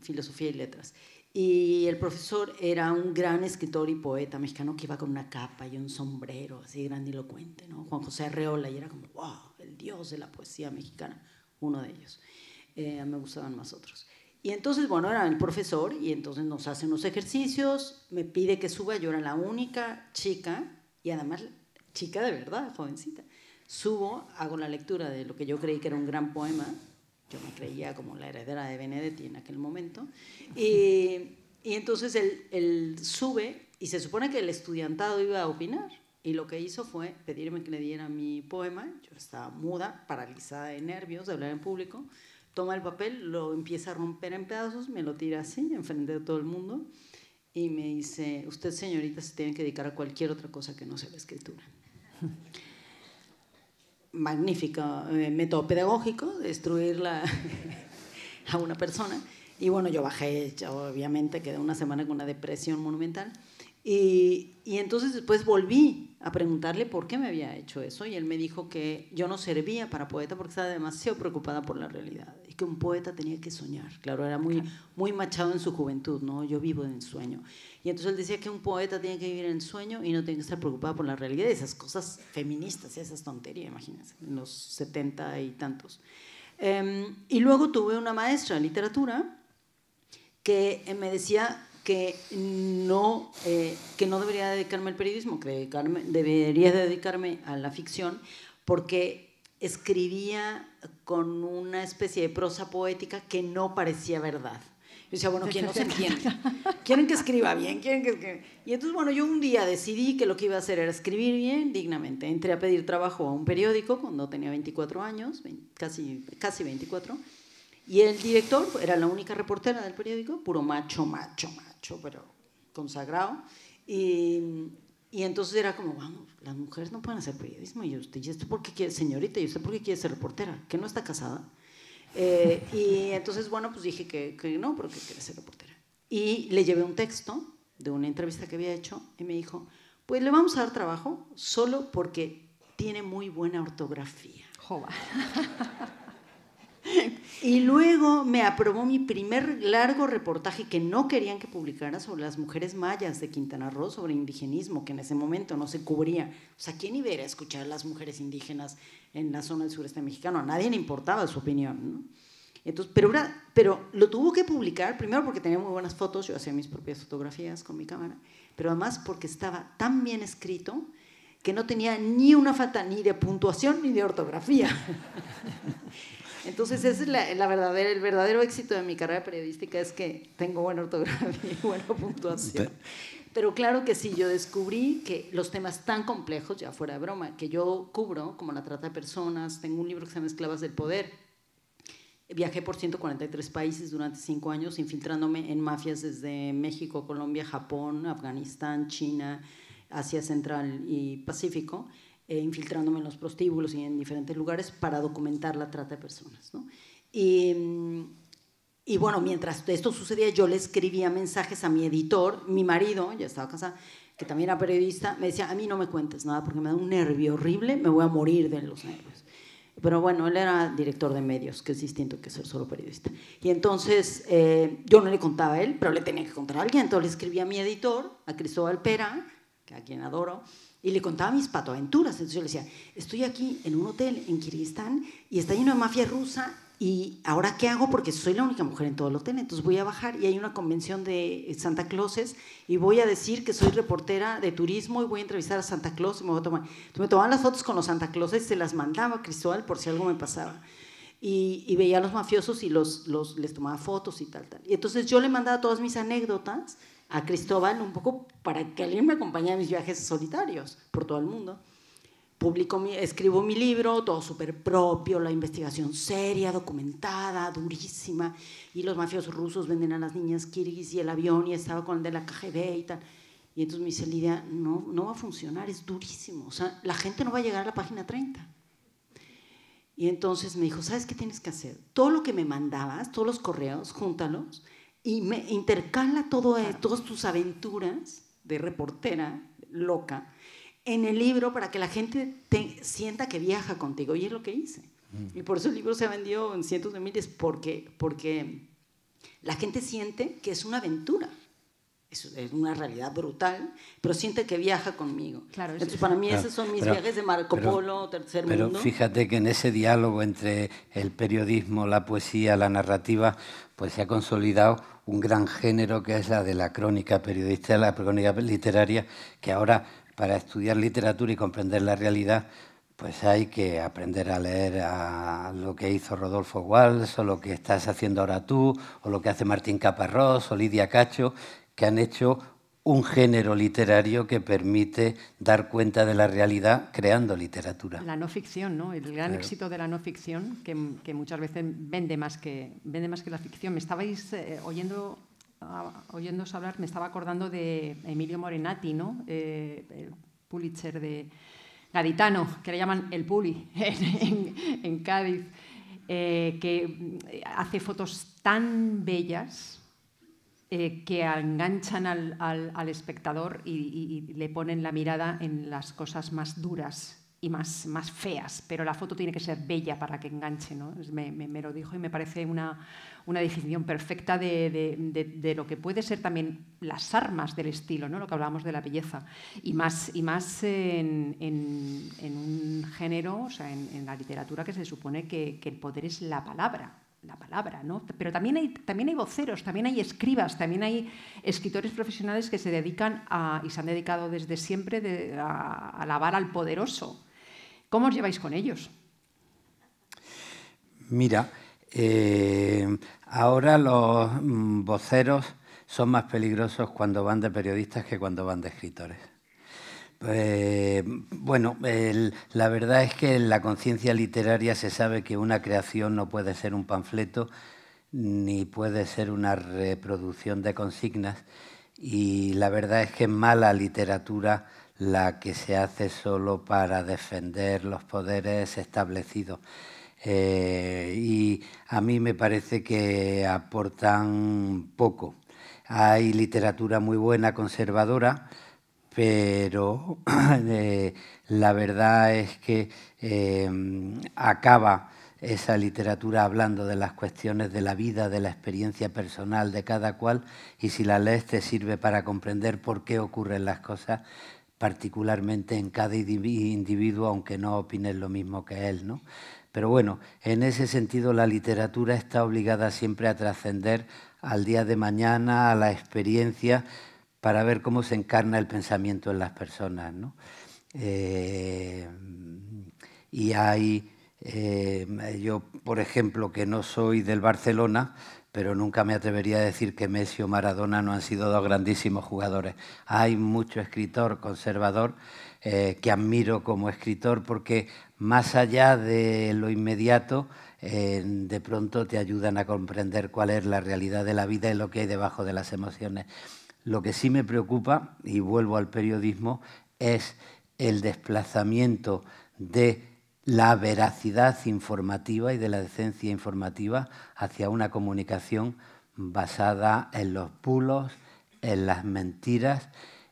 Speaker 2: filosofía y letras. Y el profesor era un gran escritor y poeta mexicano que iba con una capa y un sombrero así grandilocuente, ¿no? Juan José Arreola, y era como, wow, el dios de la poesía mexicana, uno de ellos. Eh, me gustaban más otros. Y entonces, bueno, era el profesor y entonces nos hace unos ejercicios, me pide que suba, yo era la única chica, y además chica de verdad, jovencita. Subo, hago la lectura de lo que yo creí que era un gran poema, yo me creía como la heredera de Benedetti en aquel momento. Y, entonces él, él, sube y se supone que el estudiantado iba a opinar. Y lo que hizo fue pedirme que le diera mi poema. Yo estaba muda, paralizada de nervios de hablar en público. Toma el papel, lo empieza a romper en pedazos, me lo tira así, enfrente de todo el mundo. Y me dice, usted señorita se tiene que dedicar a cualquier otra cosa que no sea la escritura. magnífico eh, método pedagógico, destruir a una persona. Y bueno, yo bajé, obviamente quedé una semana con una depresión monumental. Y, y, entonces después volví a preguntarle por qué me había hecho eso y él me dijo que yo no servía para poeta porque estaba demasiado preocupada por la realidad y que un poeta tenía que soñar. Claro, era muy, muy machado en su juventud, ¿no? Yo vivo en sueño. Y entonces él decía que un poeta tiene que vivir en sueño y no tiene que estar preocupada por la realidad. Esas cosas feministas y esas tonterías, imagínense, en los setenta y tantos. Em, y luego tuve una maestra de literatura que me decía que no, eh, que no debería dedicarme al periodismo, que debería dedicarme a la ficción, porque escribía con una especie de prosa poética que no parecía verdad. Yo decía, bueno, ¿quién no se entiende? ¿Quieren que escriba bien? ¿Quieren que Y entonces, bueno, yo un día decidí que lo que iba a hacer era escribir bien, dignamente. Entré a pedir trabajo a un periódico cuando tenía 24 años, casi, casi 24. Y el director era la única reportera del periódico, puro macho, macho, macho pero consagrado. Y, y entonces era como, vamos, las mujeres no pueden hacer periodismo. Y usted, ¿y esto porque quiere, señorita? ¿Y usted por qué quiere ser reportera? ¿Que no está casada? Eh, y entonces, bueno, pues dije que, que no, porque quiere ser reportera. Y le llevé un texto de una entrevista que había hecho y me dijo, pues le vamos a dar trabajo solo porque tiene muy buena ortografía. Jova. Y luego me aprobó mi primer largo reportaje que no querían que publicara sobre las mujeres mayas de Quintana Roo, sobre indigenismo, que en ese momento no se cubría. O sea, ¿quién iba a, escuchar a las mujeres indígenas en la zona del sureste mexicano? A nadie le importaba su opinión. ¿no? Entonces, pero, pero lo tuvo que publicar, primero porque tenía muy buenas fotos, yo hacía mis propias fotografías con mi cámara, pero además porque estaba tan bien escrito que no tenía ni una falta ni de puntuación ni de ortografía. Entonces, es la, verdadera, el verdadero éxito de mi carrera periodística, es que tengo buena ortografía y buena puntuación. Pero claro que sí, yo descubrí que los temas tan complejos, ya fuera de broma, que yo cubro, como la trata de personas, tengo un libro que se llama Esclavas del Poder. Viajé por 143 países durante cinco años, infiltrándome en mafias desde México, Colombia, Japón, Afganistán, China, Asia Central y Pacífico. Eh, infiltrándome en los prostíbulos y en diferentes lugares para documentar la trata de personas. ¿no? Y, mm, bueno, mientras esto sucedía, yo le escribía mensajes a mi editor, mi marido, ya estaba casado, que también era periodista, me decía, a mí no me cuentes nada porque me da un nervio horrible, me voy a morir de los nervios. Pero bueno, él era director de medios, que es distinto que ser solo periodista. Y entonces eh, yo no le contaba a él, pero le tenía que contar a alguien. Entonces le escribí a mi editor, a Cristóbal Pera, que a quien adoro, y le contaba mis patoaventuras. Entonces yo le decía, estoy aquí en un hotel en Kirguistán y está lleno de mafia rusa y ahora qué hago porque soy la única mujer en todo el hotel. Entonces voy a bajar y hay una convención de Santa Clauses y voy a decir que soy reportera de turismo y voy a entrevistar a Santa Claus y me voy a tomar. Entonces me tomaban las fotos con los Santa Clauses y se las mandaba a Cristóbal por si algo me pasaba. Y, veía a los mafiosos y los, los, les tomaba fotos y tal, tal. Y entonces yo le mandaba todas mis anécdotas a Cristóbal un poco para que alguien me acompañara en mis viajes solitarios por todo el mundo. Publico mi, escribo mi libro, todo súper propio, la investigación seria, documentada, durísima, y los mafios rusos venden a las niñas kirguis y el avión y estaba con el de la KGB y tal. Y entonces me dice Lidia, no, no va a funcionar, es durísimo, o sea, la gente no va a llegar a la página 30. Y entonces me dijo, ¿sabes qué tienes que hacer? Todo lo que me mandabas, todos los correos, júntalos y me intercala todo, e-, todas tus aventuras de reportera loca en el libro para que la gente sienta que viaja contigo. Y es lo que hice. Mm. Y por eso el libro se ha vendido en cientos de miles, porque, porque la gente siente que es una aventura. Es, una realidad brutal, pero siente que viaja conmigo. Claro, Entonces, para mí esos son mis viajes de Marco Polo, Tercer Mundo. Pero fíjate
Speaker 3: que en ese diálogo entre el periodismo, la poesía, la narrativa, pues se ha consolidado un gran género que es la de la crónica periodística, la crónica literaria, que ahora para estudiar literatura y comprender la realidad, pues hay que aprender a leer a lo que hizo Rodolfo Walsh, o lo que estás haciendo ahora tú, o lo que hace Martín Caparrós, o Lidia Cacho, que han hecho un género literario que permite dar cuenta de la realidad creando literatura.
Speaker 1: La no ficción, ¿no? El gran éxito de la no ficción, que, muchas veces vende más que, vende más que la ficción. Me estabais eh, oyendo ah, hablar, me estaba acordando de Emilio Morenati, ¿no? Eh, el Pulitzer de Gaditano, que le llaman el Puli en, Cádiz, eh, que hace fotos tan bellas eh, que enganchan al, espectador y, le ponen la mirada en las cosas más duras y más, feas, pero la foto tiene que ser bella para que enganche, me, lo dijo y me parece una, definición perfecta de, lo que puede ser también las armas del estilo, ¿no? lo que hablábamos de la belleza, y más, en, un género, en, la literatura que se supone que el poder es la palabra, la palabra, ¿no? Pero también hay, también hay voceros, también hay escribas, también hay escritores profesionales que se dedican a, y se han dedicado desde siempre a, alabar al poderoso. ¿Cómo os lleváis con ellos?
Speaker 3: Mira, eh, ahora los mm, voceros son más peligrosos cuando van de periodistas que cuando van de escritores. Eh, bueno, la verdad es que en la conciencia literaria se sabe que una creación no puede ser un panfleto ni puede ser una reproducción de consignas y la verdad es que es mala literatura la que se hace solo para defender los poderes establecidos. Eh, y a mí me parece que aportan poco. Hay literatura muy buena, conservadora, pero la verdad es que em, acaba esa literatura hablando de las cuestiones de la vida, de la experiencia personal de cada cual, y si la lees te sirve para comprender por qué ocurren las cosas, particularmente en cada individuo, aunque no opines lo mismo que él. ¿no? Pero bueno, en ese sentido la literatura está obligada siempre a trascender al día de mañana, a la experiencia, para ver cómo se encarna el pensamiento en las personas. Eh, y hay, eh, yo por ejemplo, que no soy del Barcelona, pero nunca me atrevería a decir que Messi o Maradona no han sido dos grandísimos jugadores. Hay mucho escritor conservador eh, que admiro como escritor porque más allá de lo inmediato, de pronto te ayudan a comprender cuál es la realidad de la vida y lo que hay debajo de las emociones. Lo que sí me preocupa, y vuelvo al periodismo, es el desplazamiento de la veracidad informativa y de la decencia informativa hacia una comunicación basada en los bulos, en las mentiras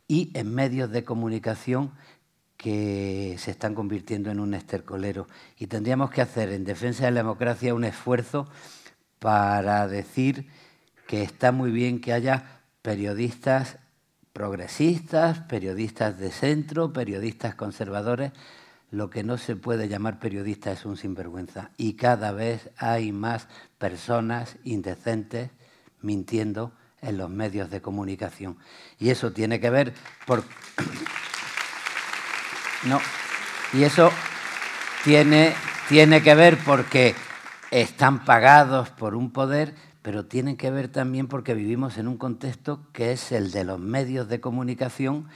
Speaker 3: y en medios de comunicación que se están convirtiendo en un estercolero. Y tendríamos que hacer en defensa de la democracia un esfuerzo para decir que está muy bien que haya periodistas progresistas, periodistas de centro, periodistas conservadores. Lo que no se puede llamar periodista es un sinvergüenza. Y cada vez hay más personas indecentes mintiendo en los medios de comunicación. Y eso tiene que ver por... Y eso tiene que ver porque están pagados por un poder pero tienen que ver también porque vivimos en un contexto que es el de los medios de comunicación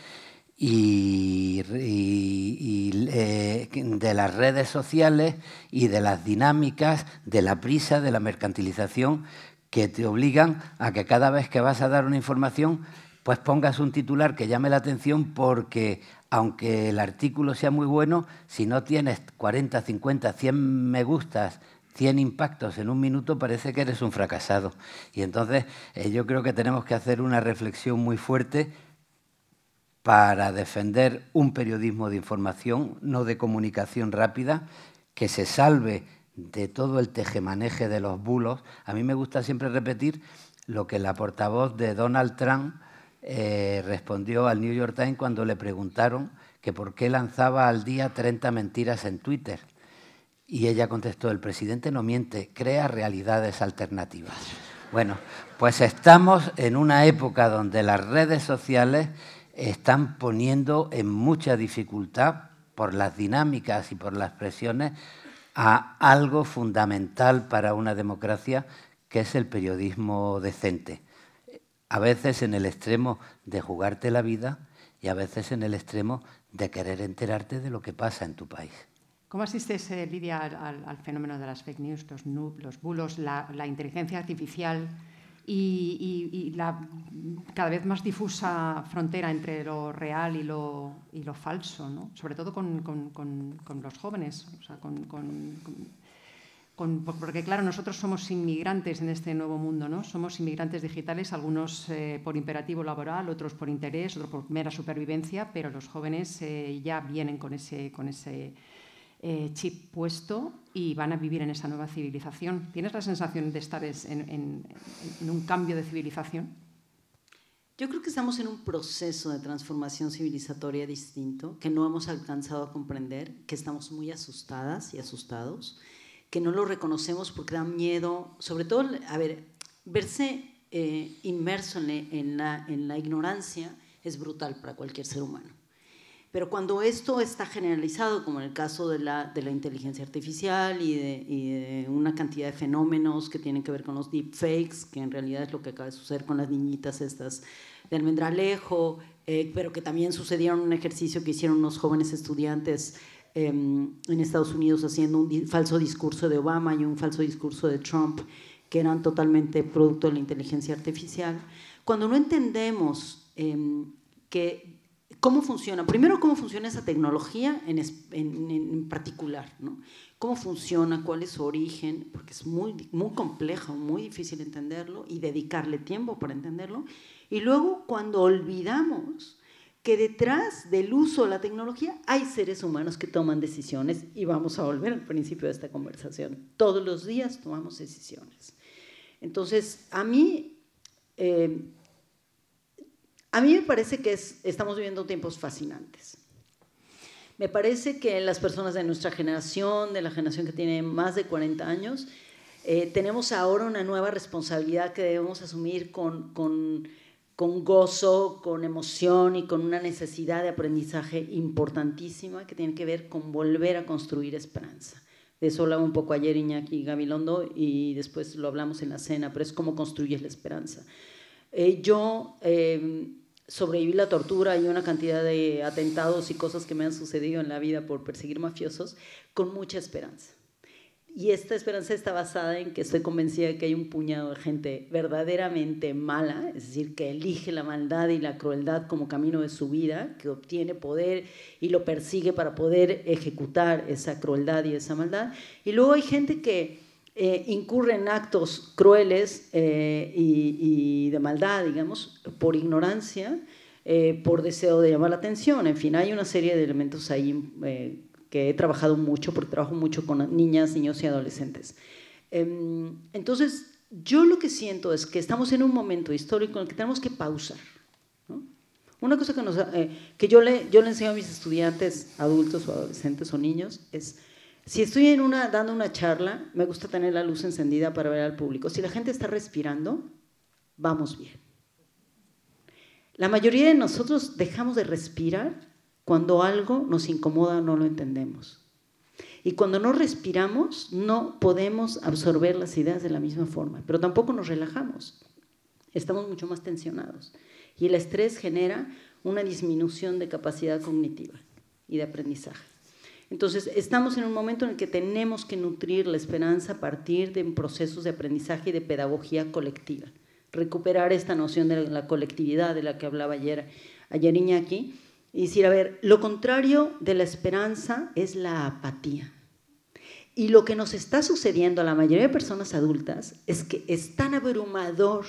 Speaker 3: y, eh, de las redes sociales y de las dinámicas, de la prisa, de la mercantilización, que te obligan a que cada vez que vas a dar una información, pues pongas un titular que llame la atención porque aunque el artículo sea muy bueno, si no tienes 40, 50, 100 me gustas 100 impactos en un minuto, parece que eres un fracasado. Y entonces eh, yo creo que tenemos que hacer una reflexión muy fuerte para defender un periodismo de información, no de comunicación rápida, que se salve de todo el tejemaneje de los bulos. A mí me gusta siempre repetir lo que la portavoz de Donald Trump eh, respondió al New York Times cuando le preguntaron que por qué lanzaba al día 30 mentiras en Twitter. Y ella contestó, el presidente no miente, crea realidades alternativas. Bueno, pues estamos en una época donde las redes sociales están poniendo en mucha dificultad, por las dinámicas y por las presiones, a algo fundamental para una democracia, que es el periodismo decente. A veces en el extremo de jugarte la vida y a veces en el extremo de querer enterarte de lo que pasa en tu país.
Speaker 1: ¿Cómo asistes, Lidia, al, fenómeno de las fake news, los, noob, los bulos, la, inteligencia artificial y, la cada vez más difusa frontera entre lo real y lo, falso, sobre todo con, los jóvenes? porque, claro, nosotros somos inmigrantes en este nuevo mundo, ¿no? somos inmigrantes digitales, algunos eh, por imperativo laboral, otros por interés, otros por mera supervivencia, pero los jóvenes eh, ya vienen Con ese eh, chip puesto y van a vivir en esa nueva civilización. ¿Tienes la sensación de estar en, un cambio de civilización?
Speaker 2: Yo creo que estamos en un proceso de transformación civilizatoria distinto, que no hemos alcanzado a comprender, que estamos muy asustadas y asustados, que no lo reconocemos porque da miedo, sobre todo, a ver, verse eh, inmerso en la ignorancia es brutal para cualquier ser humano. Pero cuando esto está generalizado, como en el caso de la, de la inteligencia artificial y de, una cantidad de fenómenos que tienen que ver con los deepfakes, que en realidad es lo que acaba de suceder con las niñitas estas de Almendralejo, eh, pero que también sucedieron un ejercicio que hicieron unos jóvenes estudiantes em, en Estados Unidos haciendo un falso discurso de Obama y un falso discurso de Trump, que eran totalmente producto de la inteligencia artificial. Cuando no entendemos em, que ¿Cómo funciona? Primero, ¿cómo funciona esa tecnología en, en, en particular? ¿no? ¿Cómo funciona? ¿Cuál es su origen? Porque es muy, muy complejo, muy difícil entenderlo y dedicarle tiempo para entenderlo. Y luego, cuando olvidamos que detrás del uso de la tecnología hay seres humanos que toman decisiones y vamos a volver al principio de esta conversación. Todos los días tomamos decisiones. Entonces, a mí... Eh, a mí me parece que estamos viviendo tiempos fascinantes. Me parece que las personas de nuestra generación, de la generación que tiene más de 40 años, eh, tenemos ahora una nueva responsabilidad que debemos asumir con, gozo, con emoción y con una necesidad de aprendizaje importantísima que tiene que ver con volver a construir esperanza. De eso hablaba un poco ayer Iñaki Gabilondo y después lo hablamos en la cena, pero es cómo construyes la esperanza. Eh, yo eh, sobrevivir la tortura y una cantidad de atentados y cosas que me han sucedido en la vida por perseguir mafiosos con mucha esperanza. Y esta esperanza está basada en que estoy convencida de que hay un puñado de gente verdaderamente mala, es decir, que elige la maldad y la crueldad como camino de su vida, que obtiene poder y lo persigue para poder ejecutar esa crueldad y esa maldad. Y luego hay gente que eh, en actos crueles eh, y, de maldad, digamos, por ignorancia, eh, por deseo de llamar la atención. En fin, hay una serie de elementos ahí eh, que he trabajado mucho, porque trabajo mucho con niñas, niños y adolescentes. Em, entonces, yo lo que siento es que estamos en un momento histórico en el que tenemos que pausar. Una cosa que, yo le enseño a mis estudiantes, adultos o adolescentes o niños, es si estoy dando una charla, me gusta tener la luz encendida para ver al público. Si la gente está respirando, vamos bien. La mayoría de nosotros dejamos de respirar cuando algo nos incomoda o no lo entendemos. Y cuando no respiramos, no podemos absorber las ideas de la misma forma, pero tampoco nos relajamos. Estamos mucho más tensionados. Y el estrés genera una disminución de capacidad cognitiva y de aprendizaje. Entonces, estamos en un momento en el que tenemos que nutrir la esperanza a partir de procesos de aprendizaje y de pedagogía colectiva. Recuperar esta noción de la colectividad de la que hablaba ayer, ayer Iñaki y decir, a ver, lo contrario de la esperanza es la apatía. Y lo que nos está sucediendo a la mayoría de personas adultas es que es tan abrumador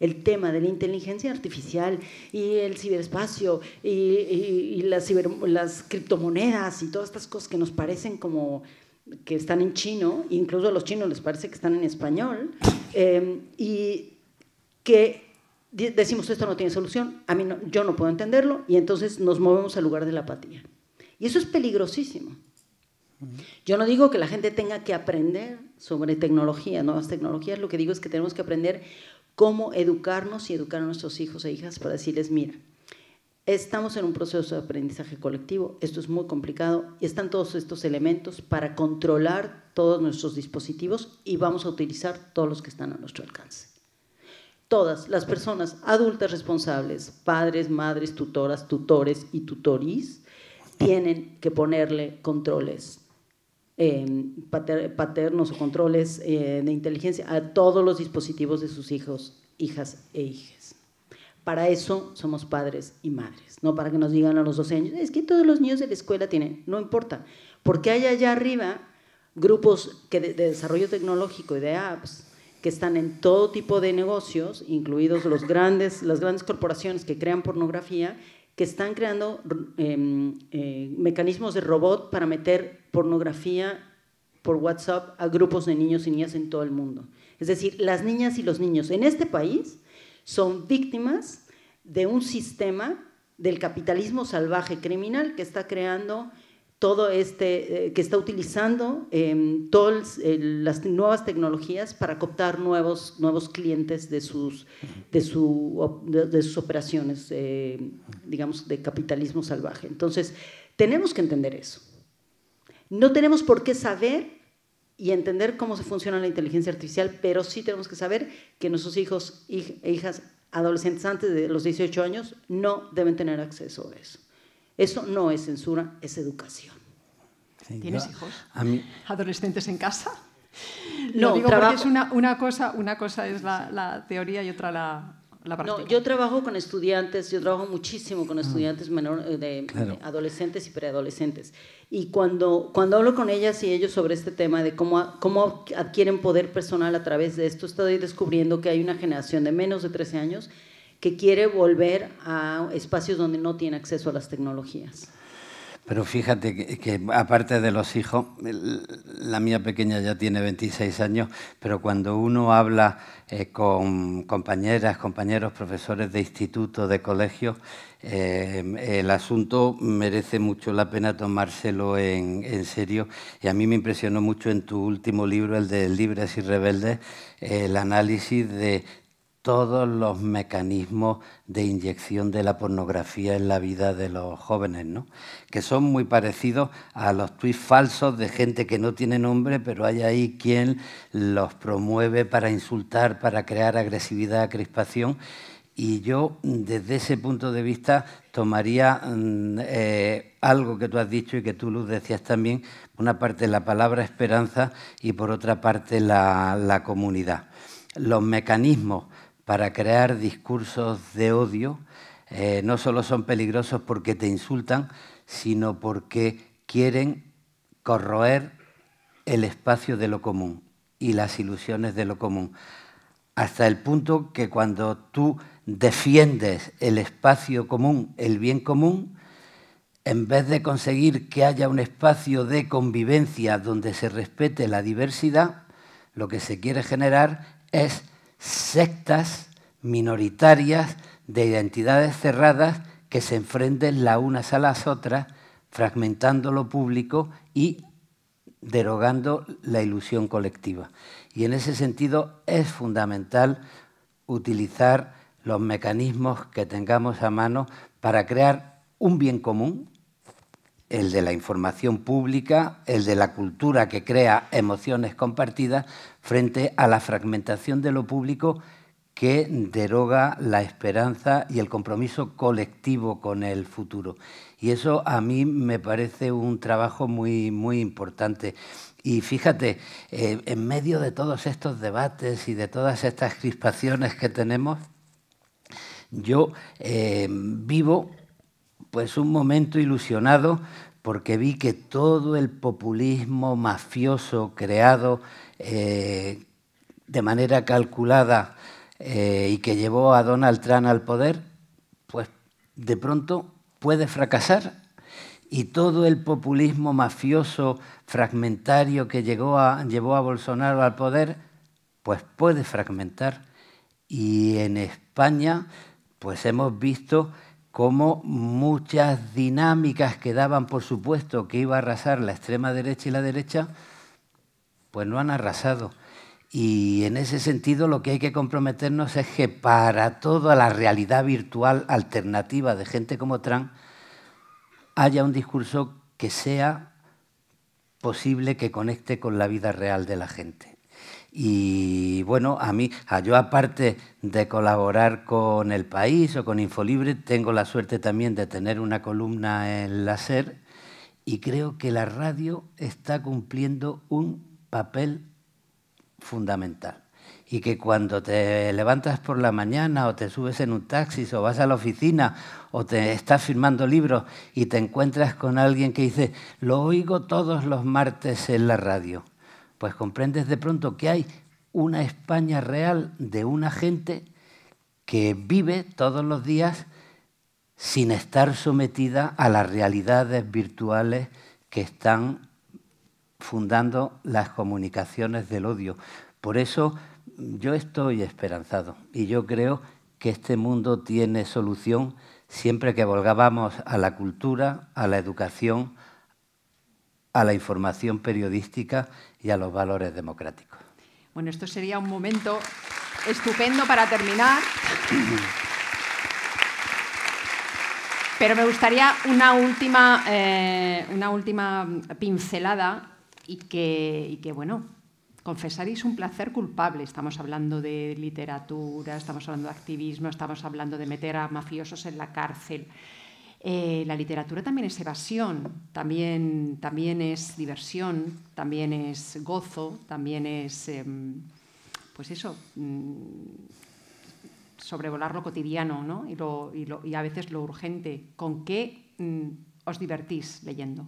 Speaker 2: el tema de la inteligencia artificial y el ciberespacio y, las, las criptomonedas y todas estas cosas que nos parecen como que están en chino, incluso a los chinos les parece que están en español, em, y que decimos esto no tiene solución, a mí yo no puedo entenderlo, y entonces nos movemos al lugar de la apatía. Y eso es peligrosísimo. Yo no digo que la gente tenga que aprender sobre tecnología, nuevas tecnologías, lo que digo es que tenemos que aprender cómo educarnos y educar a nuestros hijos e hijas para decirles, mira, estamos en un proceso de aprendizaje colectivo, esto es muy complicado, y están todos estos elementos para controlar todos nuestros dispositivos y vamos a utilizar todos los que están a nuestro alcance. Todas las personas adultas responsables, padres, madres, tutoras, tutores y tutorís, tienen que ponerle controles Em, paternos o controles eh, de inteligencia a todos los dispositivos de sus hijos, hijas e hijas. Para eso somos padres y madres, no para que nos digan a los 12 años, es que todos los niños de la escuela tienen, no importa, porque hay allá arriba grupos de, desarrollo tecnológico y de apps que están en todo tipo de negocios, incluidos las grandes corporaciones que crean pornografía que están creando em, eh, mecanismos de robot para meter pornografía por WhatsApp a grupos de niños y niñas en todo el mundo. Es decir, las niñas y los niños en este país son víctimas de un sistema del capitalismo salvaje criminal que está creando todo este, eh, que está utilizando em, todas eh, las nuevas tecnologías para cooptar nuevos, nuevos clientes de sus, de su, de, sus operaciones, eh, digamos, de capitalismo salvaje. Entonces, tenemos que entender eso. No tenemos por qué saber y entender cómo se funciona la inteligencia artificial, pero sí tenemos que saber que nuestros hijos e hijas adolescentes antes de los 18 años no deben tener acceso a eso. Eso no es censura, es educación.
Speaker 3: ¿Tienes hijos?
Speaker 1: ¿Adolescentes en casa?
Speaker 2: No, digo porque es
Speaker 1: una, cosa, una cosa es
Speaker 2: la, teoría y otra la, práctica. No, yo trabajo con estudiantes, yo trabajo muchísimo con ah. estudiantes eh, adolescentes y preadolescentes. Y cuando, cuando hablo con ellas y ellos sobre este tema de cómo, cómo adquieren poder personal a través de esto, estoy descubriendo que hay una generación de menos de 13 años que quiere volver a espacios donde no tiene acceso a las tecnologías.
Speaker 3: Pero fíjate que, aparte de los hijos, la mía pequeña ya tiene 26 años, pero cuando uno habla eh, con compañeras, compañeros, profesores de instituto, de colegios, eh, el asunto merece mucho la pena tomárselo en, serio. Y a mí me impresionó mucho en tu último libro, el de Libres y Rebeldes, el análisis de, todos los mecanismos de inyección de la pornografía en la vida de los jóvenes, que son muy parecidos a los tweets falsos de gente que no tiene nombre, pero hay ahí quien los promueve para insultar, para crear agresividad, crispación. Y yo, desde ese punto de vista, tomaría mm, eh, algo que tú has dicho y que tú, Luz, decías también, una parte la palabra esperanza y por otra parte la, la comunidad. Los mecanismos para crear discursos de odio, eh, no solo son peligrosos porque te insultan, sino porque quieren corroer el espacio de lo común y las ilusiones de lo común, hasta el punto que cuando tú defiendes el espacio común, el bien común, en vez de conseguir que haya un espacio de convivencia donde se respete la diversidad, lo que se quiere generar es sectas minoritarias de identidades cerradas que se enfrenten las unas a las otras, fragmentando lo público y derogando la ilusión colectiva. Y en ese sentido es fundamental utilizar los mecanismos que tengamos a mano para crear un bien común, el de la información pública, el de la cultura que crea emociones compartidas, frente a la fragmentación de lo público que deroga la esperanza y el compromiso colectivo con el futuro. Y eso a mí me parece un trabajo muy, muy importante. Y fíjate, eh, en medio de todos estos debates y de todas estas crispaciones que tenemos, yo eh, vivo pues un momento ilusionado porque vi que todo el populismo mafioso creado eh, de manera calculada eh, y que llevó a Donald Trump al poder, pues de pronto puede fracasar y todo el populismo mafioso fragmentario que llevó a Bolsonaro al poder, pues puede fragmentar. Y en España, pues hemos visto cómo muchas dinámicas que daban por supuesto que iba a arrasar la extrema derecha y la derecha, pues no han arrasado. Y en ese sentido lo que hay que comprometernos es que para toda la realidad virtual alternativa de gente como Trump haya un discurso que sea posible que conecte con la vida real de la gente. Y bueno, a mí, yo aparte de colaborar con El País o con Infolibre, tengo la suerte también de tener una columna en la SER y creo que la radio está cumpliendo un papel fundamental. Y que cuando te levantas por la mañana o te subes en un taxi o vas a la oficina o te estás firmando libros y te encuentras con alguien que dice, lo oigo todos los martes en la radio, pues comprendes de pronto que hay una España real de una gente que vive todos los días sin estar sometida a las realidades virtuales que están fundando las comunicaciones del odio. Por eso yo estoy esperanzado y yo creo que este mundo tiene solución siempre que volgamos a la cultura, a la educación, a la información periodística y a los valores democráticos.
Speaker 1: Bueno, esto sería un momento estupendo para terminar. Pero me gustaría una última, eh, una última pincelada y que, y que bueno, confesaréis un placer culpable. Estamos hablando de literatura, estamos hablando de activismo, estamos hablando de meter a mafiosos en la cárcel. Eh, la literatura también es evasión, también, es diversión, también es gozo, también es, em, pues eso, mm, sobrevolar lo cotidiano ¿no? y, a veces lo urgente. ¿Con qué mm, os divertís leyendo?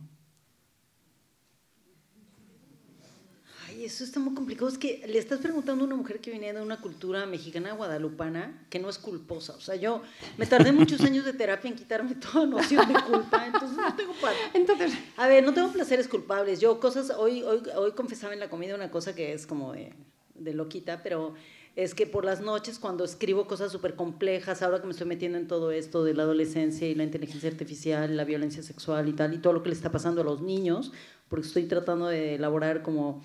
Speaker 2: eso está muy complicado. Es que le estás preguntando a una mujer que viene de una cultura mexicana guadalupana que no es culposa. O sea, yo me tardé muchos años de terapia en quitarme toda noción de culpa, entonces no tengo para. Entonces, a ver, no tengo placeres culpables. Yo cosas, hoy, hoy, confesaba en la comida una cosa que es como de, de loquita, pero es que por las noches cuando escribo cosas súper complejas, ahora que me estoy metiendo en todo esto de la adolescencia y la inteligencia artificial, la violencia sexual y tal, y todo lo que le está pasando a los niños, porque estoy tratando de elaborar como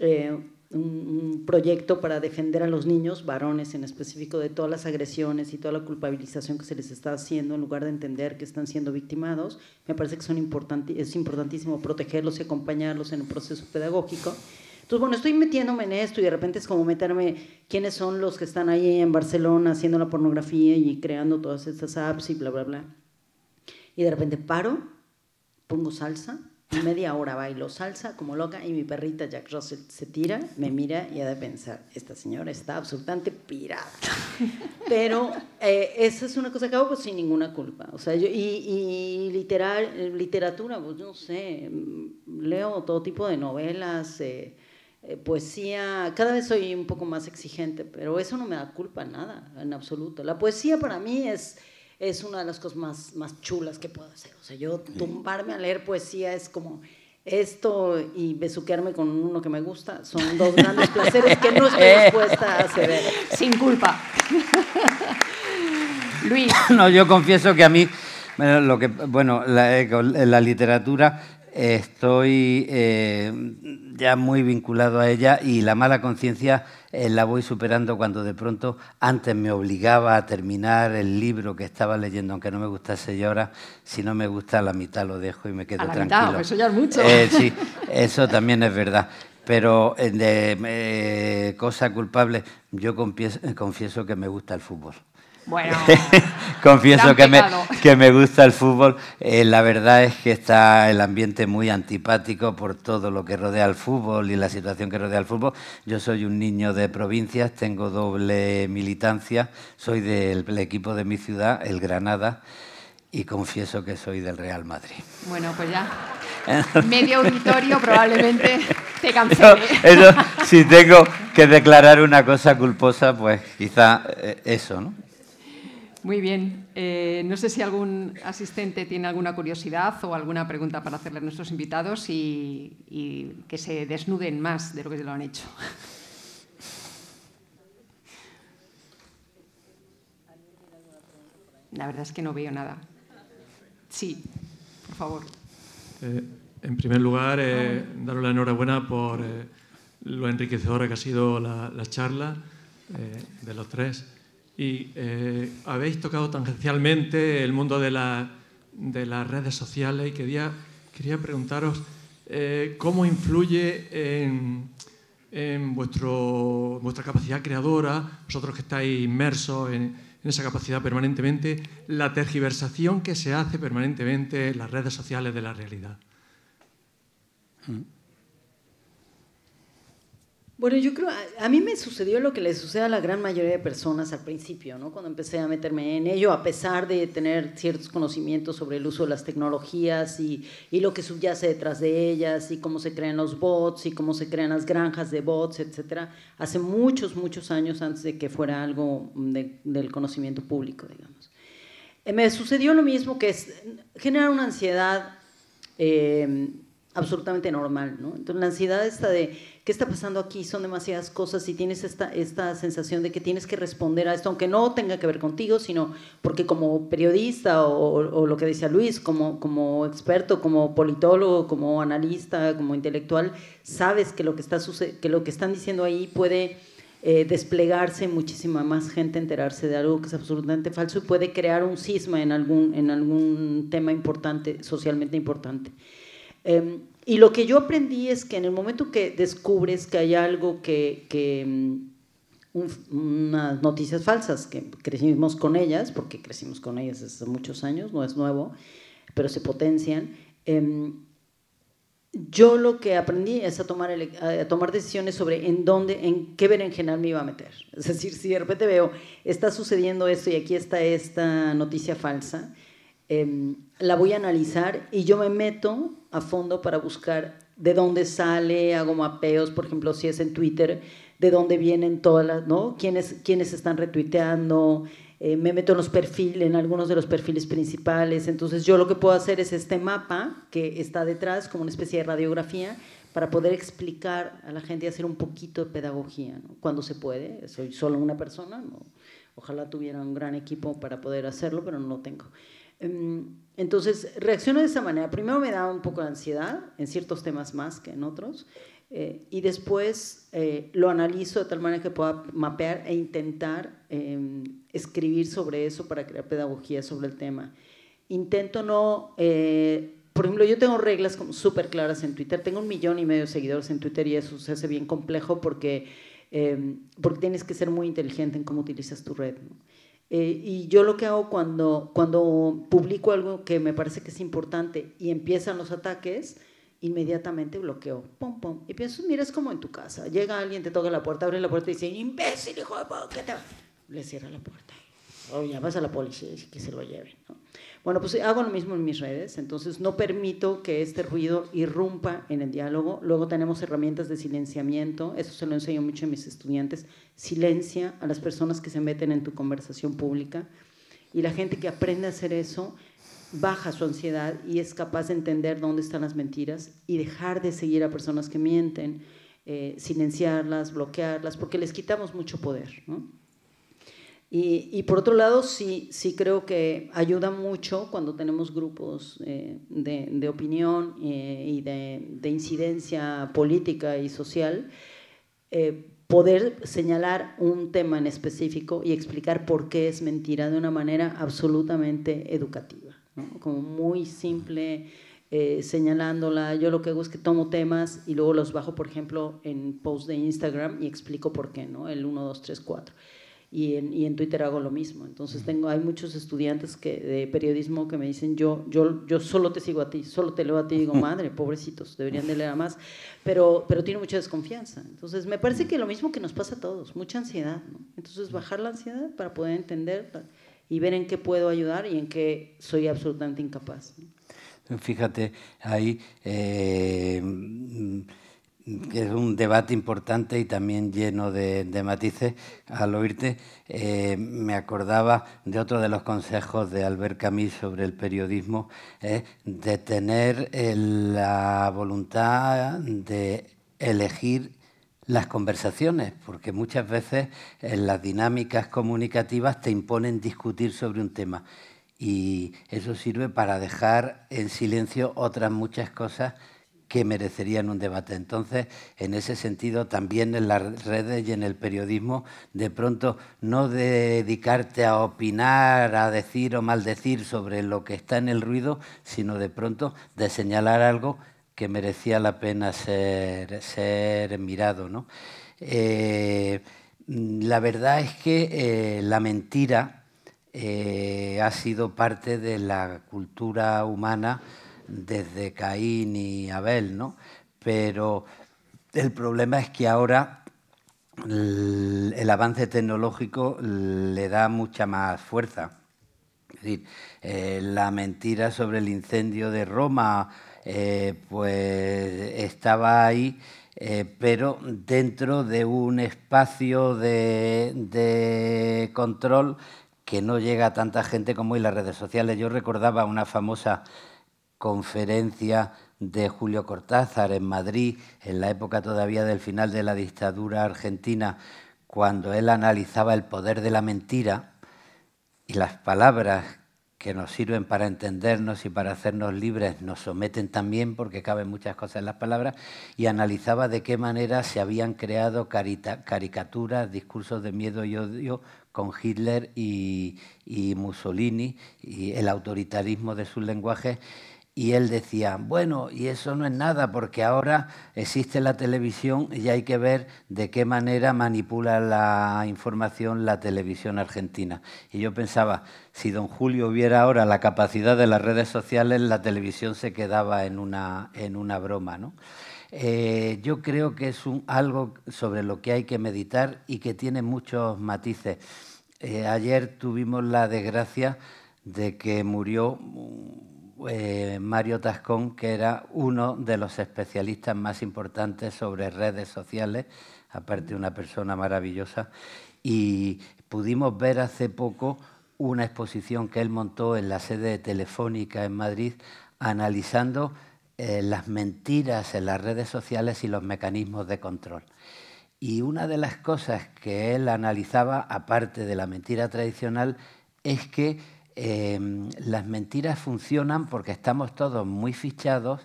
Speaker 2: eh, un, proyecto para defender a los niños, varones en específico, de todas las agresiones y toda la culpabilización que se les está haciendo en lugar de entender que están siendo victimados. Me parece que es importantísimo protegerlos y acompañarlos en el proceso pedagógico. Entonces, bueno, estoy metiéndome en esto y de repente es como meterme quiénes son los que están ahí en Barcelona haciendo la pornografía y creando todas estas apps y bla, bla, bla. Y de repente paro, pongo salsa media hora bailo salsa como loca y mi perrita Jack Russell se tira, me mira y ha de pensar, esta señora está absolutamente pirada. Pero eh, esa es una cosa que hago pues, sin ninguna culpa. O sea, yo, y, literatura, pues no sé, mm, leo todo tipo de novelas, eh, eh, poesía, cada vez soy un poco más exigente, pero eso no me da culpa nada, en absoluto. La poesía para mí es es una de las cosas más, chulas que puedo hacer. O sea, yo tumbarme a leer poesía es como esto y besuquearme con uno que me gusta son dos grandes placeres que no estoy dispuesta a hacer, Sin culpa.
Speaker 3: Luis. No, yo confieso que a mí, bueno, lo que, bueno la eh, literatura estoy eh, ya muy vinculado a ella y la mala conciencia eh, la voy superando cuando de pronto antes me obligaba a terminar el libro que estaba leyendo, aunque no me gustase y ahora si no me gusta la mitad lo dejo y me quedo a tranquilo. Mitad, eso ya
Speaker 1: mucho. Eh, sí,
Speaker 3: eso también es verdad. Pero de cosa culpable, yo confieso que me gusta el fútbol. Bueno. Confieso que me, que me, gusta el fútbol. Eh, la verdad es que está el ambiente muy antipático por todo lo que rodea al fútbol y la situación que rodea al fútbol. Yo soy un niño de provincias, tengo doble militancia, soy del equipo de mi ciudad, el Granada, y confieso que soy del Real Madrid. Bueno, pues ya. Medio
Speaker 1: auditorio probablemente te cancele.
Speaker 3: si tengo que declarar una cosa culposa, pues quizá eh, eso, ¿no?
Speaker 1: Muy bien. Eh, no sé si algún asistente tiene alguna curiosidad o alguna pregunta para hacerle a nuestros invitados y, que se desnuden más de lo que se lo han hecho. La verdad es que no veo nada. Sí, por favor.
Speaker 4: Eh, en primer lugar, eh, daros la enhorabuena por eh, lo enriquecedora que ha sido la charla de los tres. Y eh, habéis tocado tangencialmente el mundo de, las redes sociales y quería, quería preguntaros eh, cómo influye en, vuestro, vuestra capacidad creadora, vosotros que estáis inmersos en, esa capacidad permanentemente, la tergiversación que se hace permanentemente en las redes sociales de la realidad. Mm.
Speaker 2: Bueno, yo creo, a, mí me sucedió lo que le sucede a la gran mayoría de personas al principio, ¿no? Cuando empecé a meterme en ello, a pesar de tener ciertos conocimientos sobre el uso de las tecnologías y, lo que subyace detrás de ellas y cómo se crean los bots y cómo se crean las granjas de bots, etcétera, hace muchos, muchos años antes de que fuera algo del conocimiento público, digamos. Eh, me sucedió lo mismo que es generar una ansiedad eh, absolutamente normal, ¿no? Entonces, la ansiedad esta de ¿qué está pasando aquí? Son demasiadas cosas y tienes esta, esta sensación de que tienes que responder a esto, aunque no tenga que ver contigo, sino porque como periodista o, lo que decía Luis, como, como experto, como politólogo, como analista, como intelectual, sabes que lo que, está que, lo que están diciendo ahí puede... Eh, desplegarse muchísima más gente, enterarse de algo que es absolutamente falso y puede crear un cisma en algún, en algún tema importante, socialmente importante. Em, y lo que yo aprendí es que en el momento que descubres que hay algo que, mm, unas noticias falsas, que crecimos con ellas, porque crecimos con ellas desde muchos años, no es nuevo, pero se potencian, em, yo lo que aprendí es a tomar, a tomar decisiones sobre en dónde, en qué berenjenal me iba a meter. Es decir, si de repente veo, está sucediendo esto y aquí está esta noticia falsa, Em, la voy a analizar y yo me meto a fondo para buscar de dónde sale, hago mapeos, por ejemplo, si es en Twitter, de dónde vienen todas las, ¿no? ¿Quiénes, quiénes están retuiteando? Eh, me meto en los perfiles, en algunos de los perfiles principales. Entonces yo lo que puedo hacer es este mapa que está detrás, como una especie de radiografía, para poder explicar a la gente y hacer un poquito de pedagogía, ¿no? cuando se puede. Soy solo una persona, ojalá tuviera un gran equipo para poder hacerlo, pero no lo tengo. Em, entonces, reacciono de esa manera. Primero me da un poco de ansiedad, en ciertos temas más que en otros, eh, y después eh, lo analizo de tal manera que pueda mapear e intentar em, escribir sobre eso para crear pedagogía sobre el tema. Intento no, eh, por ejemplo, yo tengo reglas como súper claras en Twitter, tengo un millón y medio de seguidores en Twitter y eso se hace bien complejo porque, em, porque tienes que ser muy inteligente en cómo utilizas tu red. ¿no? Eh, y yo lo que hago cuando, cuando publico algo que me parece que es importante y empiezan los ataques, inmediatamente bloqueo, pum, pum. Y pienso, mira, es como en tu casa. Llega alguien, te toca la puerta, abre la puerta y dice, imbécil, hijo de puta, Le cierra la puerta. O llamas a la policía y que se lo lleve ¿no? Bueno, pues eh, hago lo mismo en mis redes, entonces no permito que este ruido irrumpa en el diálogo. Luego tenemos herramientas de silenciamiento, eso se lo enseño mucho a mis estudiantes. Silencia a las personas que se meten en tu conversación pública y la gente que aprende a hacer eso baja su ansiedad y es capaz de entender dónde están las mentiras y dejar de seguir a personas que mienten, eh, silenciarlas, bloquearlas, porque les quitamos mucho poder. ¿no? Y, por otro lado, sí, sí creo que ayuda mucho cuando tenemos grupos eh, de, opinión eh, y de, incidencia política y social, eh, poder señalar un tema en específico y explicar por qué es mentira de una manera absolutamente educativa, como muy simple. señalándola, yo lo que hago es que tomo temas y luego los bajo, por ejemplo, en post de Instagram y explico por qué, ¿no? El 1, 2, 3, 4 y en, Twitter hago lo mismo. Entonces tengo, hay muchos estudiantes que, de periodismo que me dicen, yo, yo, yo solo te sigo a ti, solo te leo a ti y digo, madre, pobrecitos, deberían de leer a más, pero, pero tiene mucha desconfianza. Entonces me parece que lo mismo que nos pasa a todos, mucha ansiedad. Entonces bajar la ansiedad para poder entender y ver en qué puedo ayudar y en qué soy absolutamente incapaz.
Speaker 3: Fíjate, ahí... Eh, es un debate importante y también lleno de, matices, al oírte eh, me acordaba de otro de los consejos de Albert Camus sobre el periodismo, eh, de tener eh, la voluntad de elegir las conversaciones, porque muchas veces en las dinámicas comunicativas te imponen discutir sobre un tema y eso sirve para dejar en silencio otras muchas cosas que merecerían un debate. Entonces, en ese sentido, también en las redes y en el periodismo, de pronto no dedicarte a opinar, a decir o maldecir sobre lo que está en el ruido, sino de pronto de señalar algo que merecía la pena ser, mirado. Eh, la verdad es que eh, la mentira eh, ha sido parte de la cultura humana desde Caín y Abel, ¿no? Pero el problema es que ahora el, avance tecnológico le da mucha más fuerza. Eh, la mentira sobre el incendio de Roma, eh, pues estaba ahí, eh, pero dentro de un espacio de, control que no llega a tanta gente como hoy las redes sociales. Yo recordaba una famosa conferencia de Julio Cortázar en Madrid, en la época todavía del final de la dictadura argentina, cuando él analizaba el poder de la mentira y las palabras que nos sirven para entendernos y para hacernos libres nos someten también porque caben muchas cosas en las palabras, y analizaba de qué manera se habían creado caricaturas, discursos de miedo y odio con Hitler y, y Mussolini y el autoritarismo de sus lenguajes y él decía, bueno, y eso no es nada, porque ahora existe la televisión y hay que ver de qué manera manipula la información la televisión argentina. Y yo pensaba, si don Julio hubiera ahora la capacidad de las redes sociales, la televisión se quedaba en una, en una broma. ¿no? Eh, yo creo que es un, algo sobre lo que hay que meditar y que tiene muchos matices. Eh, ayer tuvimos la desgracia de que murió eh, Mario Tascón, que era uno de los especialistas más importantes sobre redes sociales, aparte de una persona maravillosa, y pudimos ver hace poco una exposición que él montó en la sede de Telefónica en Madrid, analizando eh, las mentiras en las redes sociales y los mecanismos de control. Y una de las cosas que él analizaba, aparte de la mentira tradicional, es que Em, las mentiras funcionan porque estamos todos muy fichados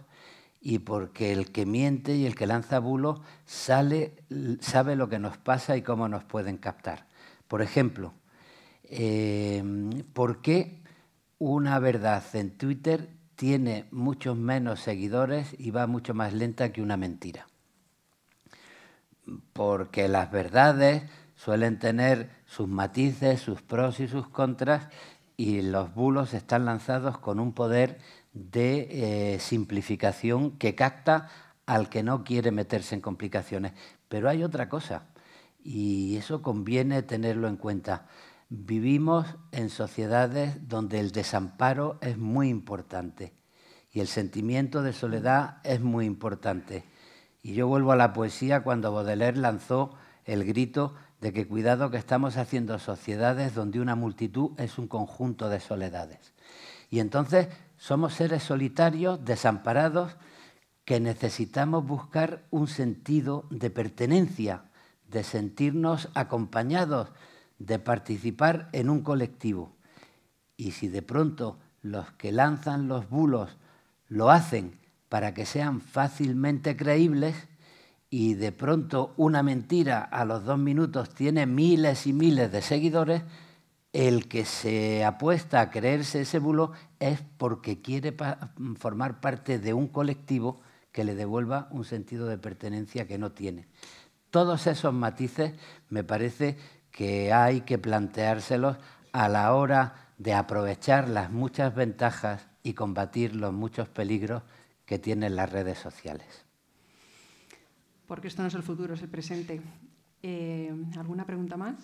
Speaker 3: y porque el que miente y el que lanza bulos sabe lo que nos pasa y cómo nos pueden captar. Por ejemplo, em, ¿por qué una verdad en Twitter tiene muchos menos seguidores y va mucho más lenta que una mentira? Porque las verdades suelen tener sus matices, sus pros y sus contras, y los bulos están lanzados con un poder de eh, simplificación que capta al que no quiere meterse en complicaciones. Pero hay otra cosa, y eso conviene tenerlo en cuenta. Vivimos en sociedades donde el desamparo es muy importante y el sentimiento de soledad es muy importante. Y yo vuelvo a la poesía cuando Baudelaire lanzó el grito de que cuidado que estamos haciendo sociedades donde una multitud es un conjunto de soledades. Y entonces somos seres solitarios, desamparados, que necesitamos buscar un sentido de pertenencia, de sentirnos acompañados, de participar en un colectivo. Y si de pronto los que lanzan los bulos lo hacen para que sean fácilmente creíbles, y de pronto una mentira a los dos minutos tiene miles y miles de seguidores, el que se apuesta a creerse ese bulo es porque quiere formar parte de un colectivo que le devuelva un sentido de pertenencia que no tiene. Todos esos matices me parece que hay que planteárselos a la hora de aprovechar las muchas ventajas y combatir los muchos peligros que tienen las redes sociales
Speaker 1: porque esto no es el futuro, es el presente. Eh, ¿Alguna pregunta más?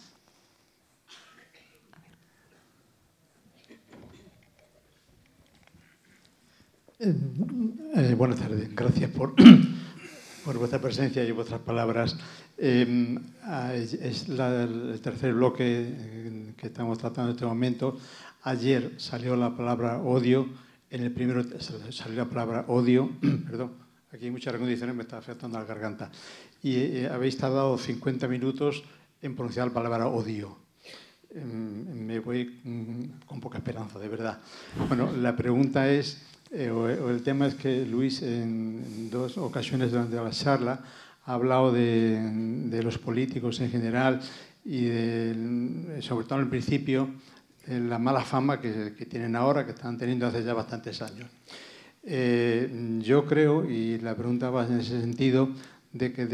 Speaker 4: Eh, buenas tardes, gracias por, por vuestra presencia y vuestras palabras. Em, ah, es el tercer bloque eh, que estamos tratando en este momento. Ayer salió la palabra odio, en el primero salió la palabra odio, perdón, Aquí hay muchas condiciones, ¿eh? me está afectando la garganta. Y eh, eh, habéis tardado 50 minutos en pronunciar la palabra odio. Em, me voy mm, con poca esperanza, de verdad. Bueno, la pregunta es, o, el tema es que Luis en, dos ocasiones durante la charla ha hablado de, los políticos en general y sobre todo en el principio, de la mala fama que, que tienen ahora, que están teniendo hace ya bastantes años. Eh, yo creo, y la pregunta va en ese sentido, de que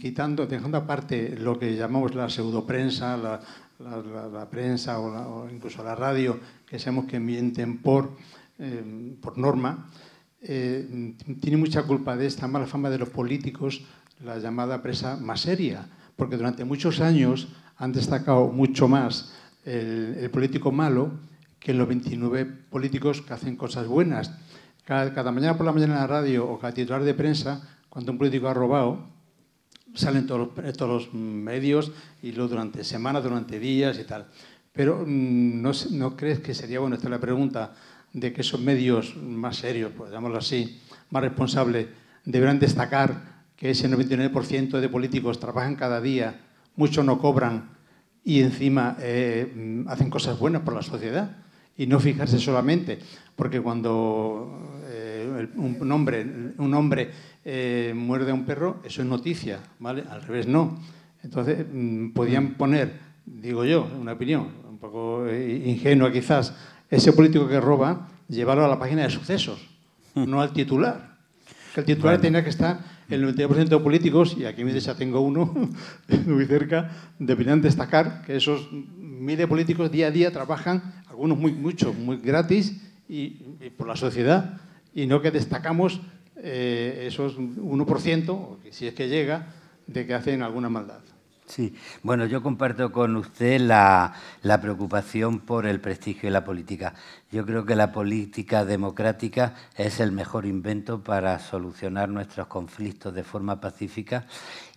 Speaker 4: quitando, dejando aparte lo que llamamos la pseudoprensa, la, la, prensa o, incluso la radio, que sabemos que mienten por, eh, norma, eh, tiene mucha culpa de esta mala fama de los políticos la llamada presa más seria, porque durante muchos años han destacado mucho más el, el político malo que los 29 políticos que hacen cosas buenas cada, mañana por la mañana en la radio o cada titular de prensa, cuando un político ha robado, salen todos los, medios y lo durante semanas, durante días y tal. Pero mm, ¿no, crees que sería bueno, esta la pregunta, de que esos medios más serios, pues así, más responsables, deberán destacar que ese 99% de políticos trabajan cada día, muchos no cobran y encima eh, mm, hacen cosas buenas por la sociedad? Y no fijarse solamente porque cuando eh, un hombre, un eh, hombre muerde a un perro, eso es noticia, ¿vale? Al revés no. Entonces, mm, podían mm. poner, digo yo, una opinión, un poco eh, ingenua quizás, ese político que roba, llevarlo a la página de sucesos, mm. no al titular. Que el titular tenía que estar el 90% de políticos, y aquí me ya tengo uno muy cerca, deberían destacar que esos miles de políticos día a día trabajan, algunos muy muchos, muy gratis, y, por la sociedad y no que destacamos eh, esos 1%, si es que llega, de que hacen alguna maldad.
Speaker 3: Sí, bueno, yo comparto con usted la, la, preocupación por el prestigio de la política. Yo creo que la política democrática es el mejor invento para solucionar nuestros conflictos de forma pacífica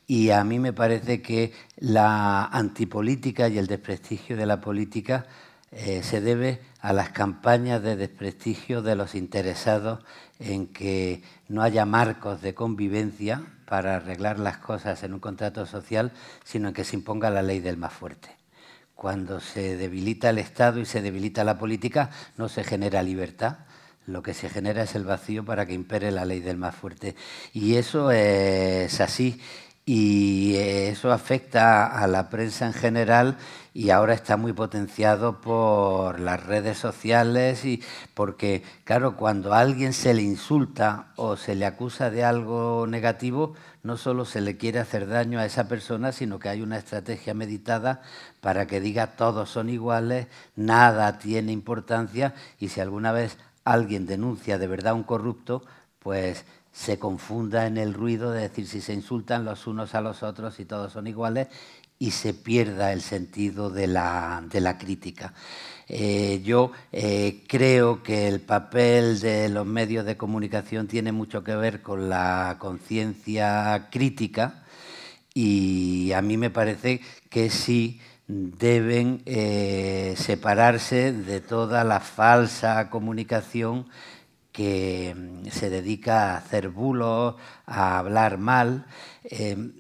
Speaker 3: y a mí me parece que la antipolítica y el desprestigio de la política eh, se debe a las campañas de desprestigio de los interesados en que no haya marcos de convivencia para arreglar las cosas en un contrato social, sino en que se imponga la ley del más fuerte. Cuando se debilita el Estado y se debilita la política, no se genera libertad, lo que se genera es el vacío para que impere la ley del más fuerte. Y eso es así y eso afecta a la prensa en general y ahora está muy potenciado por las redes sociales y porque claro cuando a alguien se le insulta o se le acusa de algo negativo no solo se le quiere hacer daño a esa persona sino que hay una estrategia meditada para que diga todos son iguales nada tiene importancia y si alguna vez alguien denuncia de verdad un corrupto pues se confunda en el ruido, de decir, si se insultan los unos a los otros y todos son iguales, y se pierda el sentido de la, crítica. Eh, yo eh, creo que el papel de los medios de comunicación tiene mucho que ver con la conciencia crítica y a mí me parece que sí deben eh, separarse de toda la falsa comunicación que mm, se dedica a hacer bulos, a hablar mal. Em,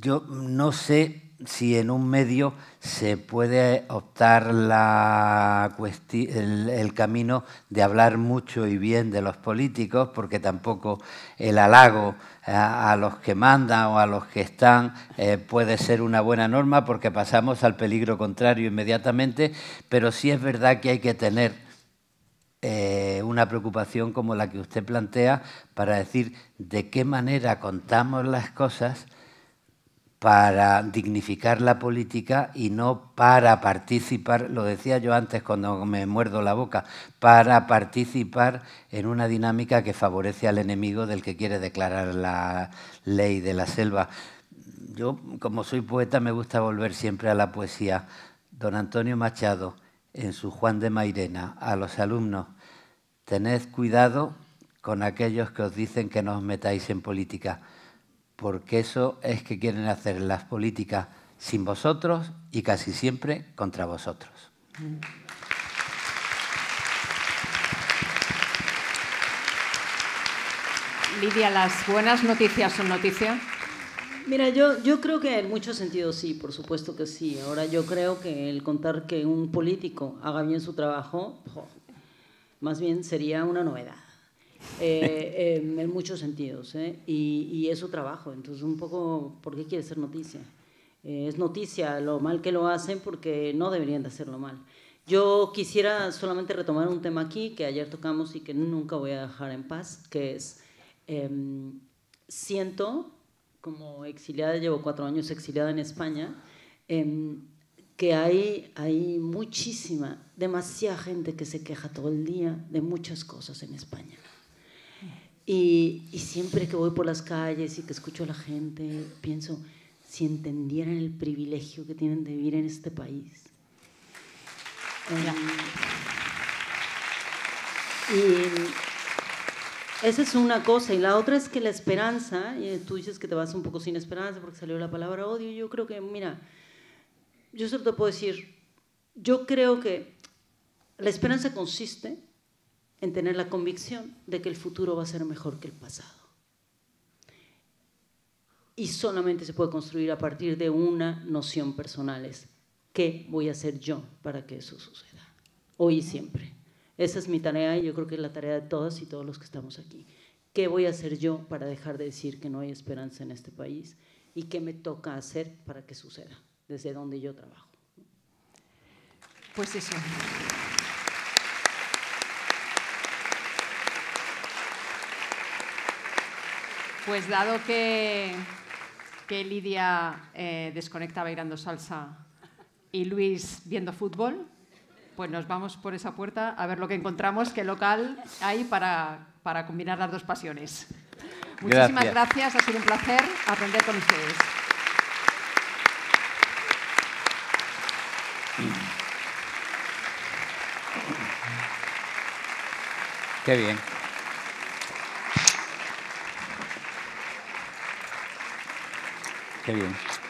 Speaker 3: yo no sé si en un medio se puede optar la el, camino de hablar mucho y bien de los políticos, porque tampoco el halago eh, a, los que mandan o a los que están eh, puede ser una buena norma, porque pasamos al peligro contrario inmediatamente, pero sí es verdad que hay que tener eh, una preocupación como la que usted plantea para decir de qué manera contamos las cosas para dignificar la política y no para participar, lo decía yo antes cuando me muerdo la boca, para participar en una dinámica que favorece al enemigo del que quiere declarar la ley de la selva. Yo, como soy poeta, me gusta volver siempre a la poesía. Don Antonio Machado, en su Juan de Mairena a los alumnos, tened cuidado con aquellos que os dicen que no os metáis en política, porque eso es que quieren hacer las políticas sin vosotros y casi siempre contra vosotros.
Speaker 1: Lidia, ¿las buenas noticias son noticias Mira,
Speaker 2: yo, yo creo que en muchos sentidos sí, por supuesto que sí. Ahora yo creo que el contar que un político haga bien su trabajo, más bien sería una novedad. Eh, en muchos sentidos, ¿eh? y, y, es su trabajo. Entonces, un poco, ¿por qué quiere ser noticia? Eh, es noticia lo mal que lo hacen porque no deberían de hacerlo mal. Yo quisiera solamente retomar un tema aquí que ayer tocamos y que nunca voy a dejar en paz, que es, em, siento como exiliada, llevo cuatro años exiliada en España, em, que hay, hay muchísima, demasiada gente que se queja todo el día de muchas cosas en España. Y, siempre que voy por las calles y que escucho a la gente, pienso, si entendieran el privilegio que tienen de vivir en este país. Em, y, esa es una cosa. Y la otra es que la esperanza, y tú dices que te vas un poco sin esperanza porque salió la palabra odio. Yo creo que, mira, yo solo te puedo decir, yo creo que la esperanza consiste en tener la convicción de que el futuro va a ser mejor que el pasado. Y solamente se puede construir a partir de una noción personal, es qué voy a hacer yo para que eso suceda, hoy y siempre. Esa es mi tarea y yo creo que es la tarea de todas y todos los que estamos aquí. ¿Qué voy a hacer yo para dejar de decir que no hay esperanza en este país? ¿Y qué me toca hacer para que suceda desde donde yo trabajo?
Speaker 1: Pues eso. Pues dado que, que Lidia eh, desconectaba irando salsa y Luis viendo fútbol, pues nos vamos por esa puerta a ver lo que encontramos, qué local hay para, combinar las dos pasiones. Muchísimas gracias. gracias, ha sido un placer aprender con ustedes.
Speaker 3: Qué bien.
Speaker 4: Qué bien.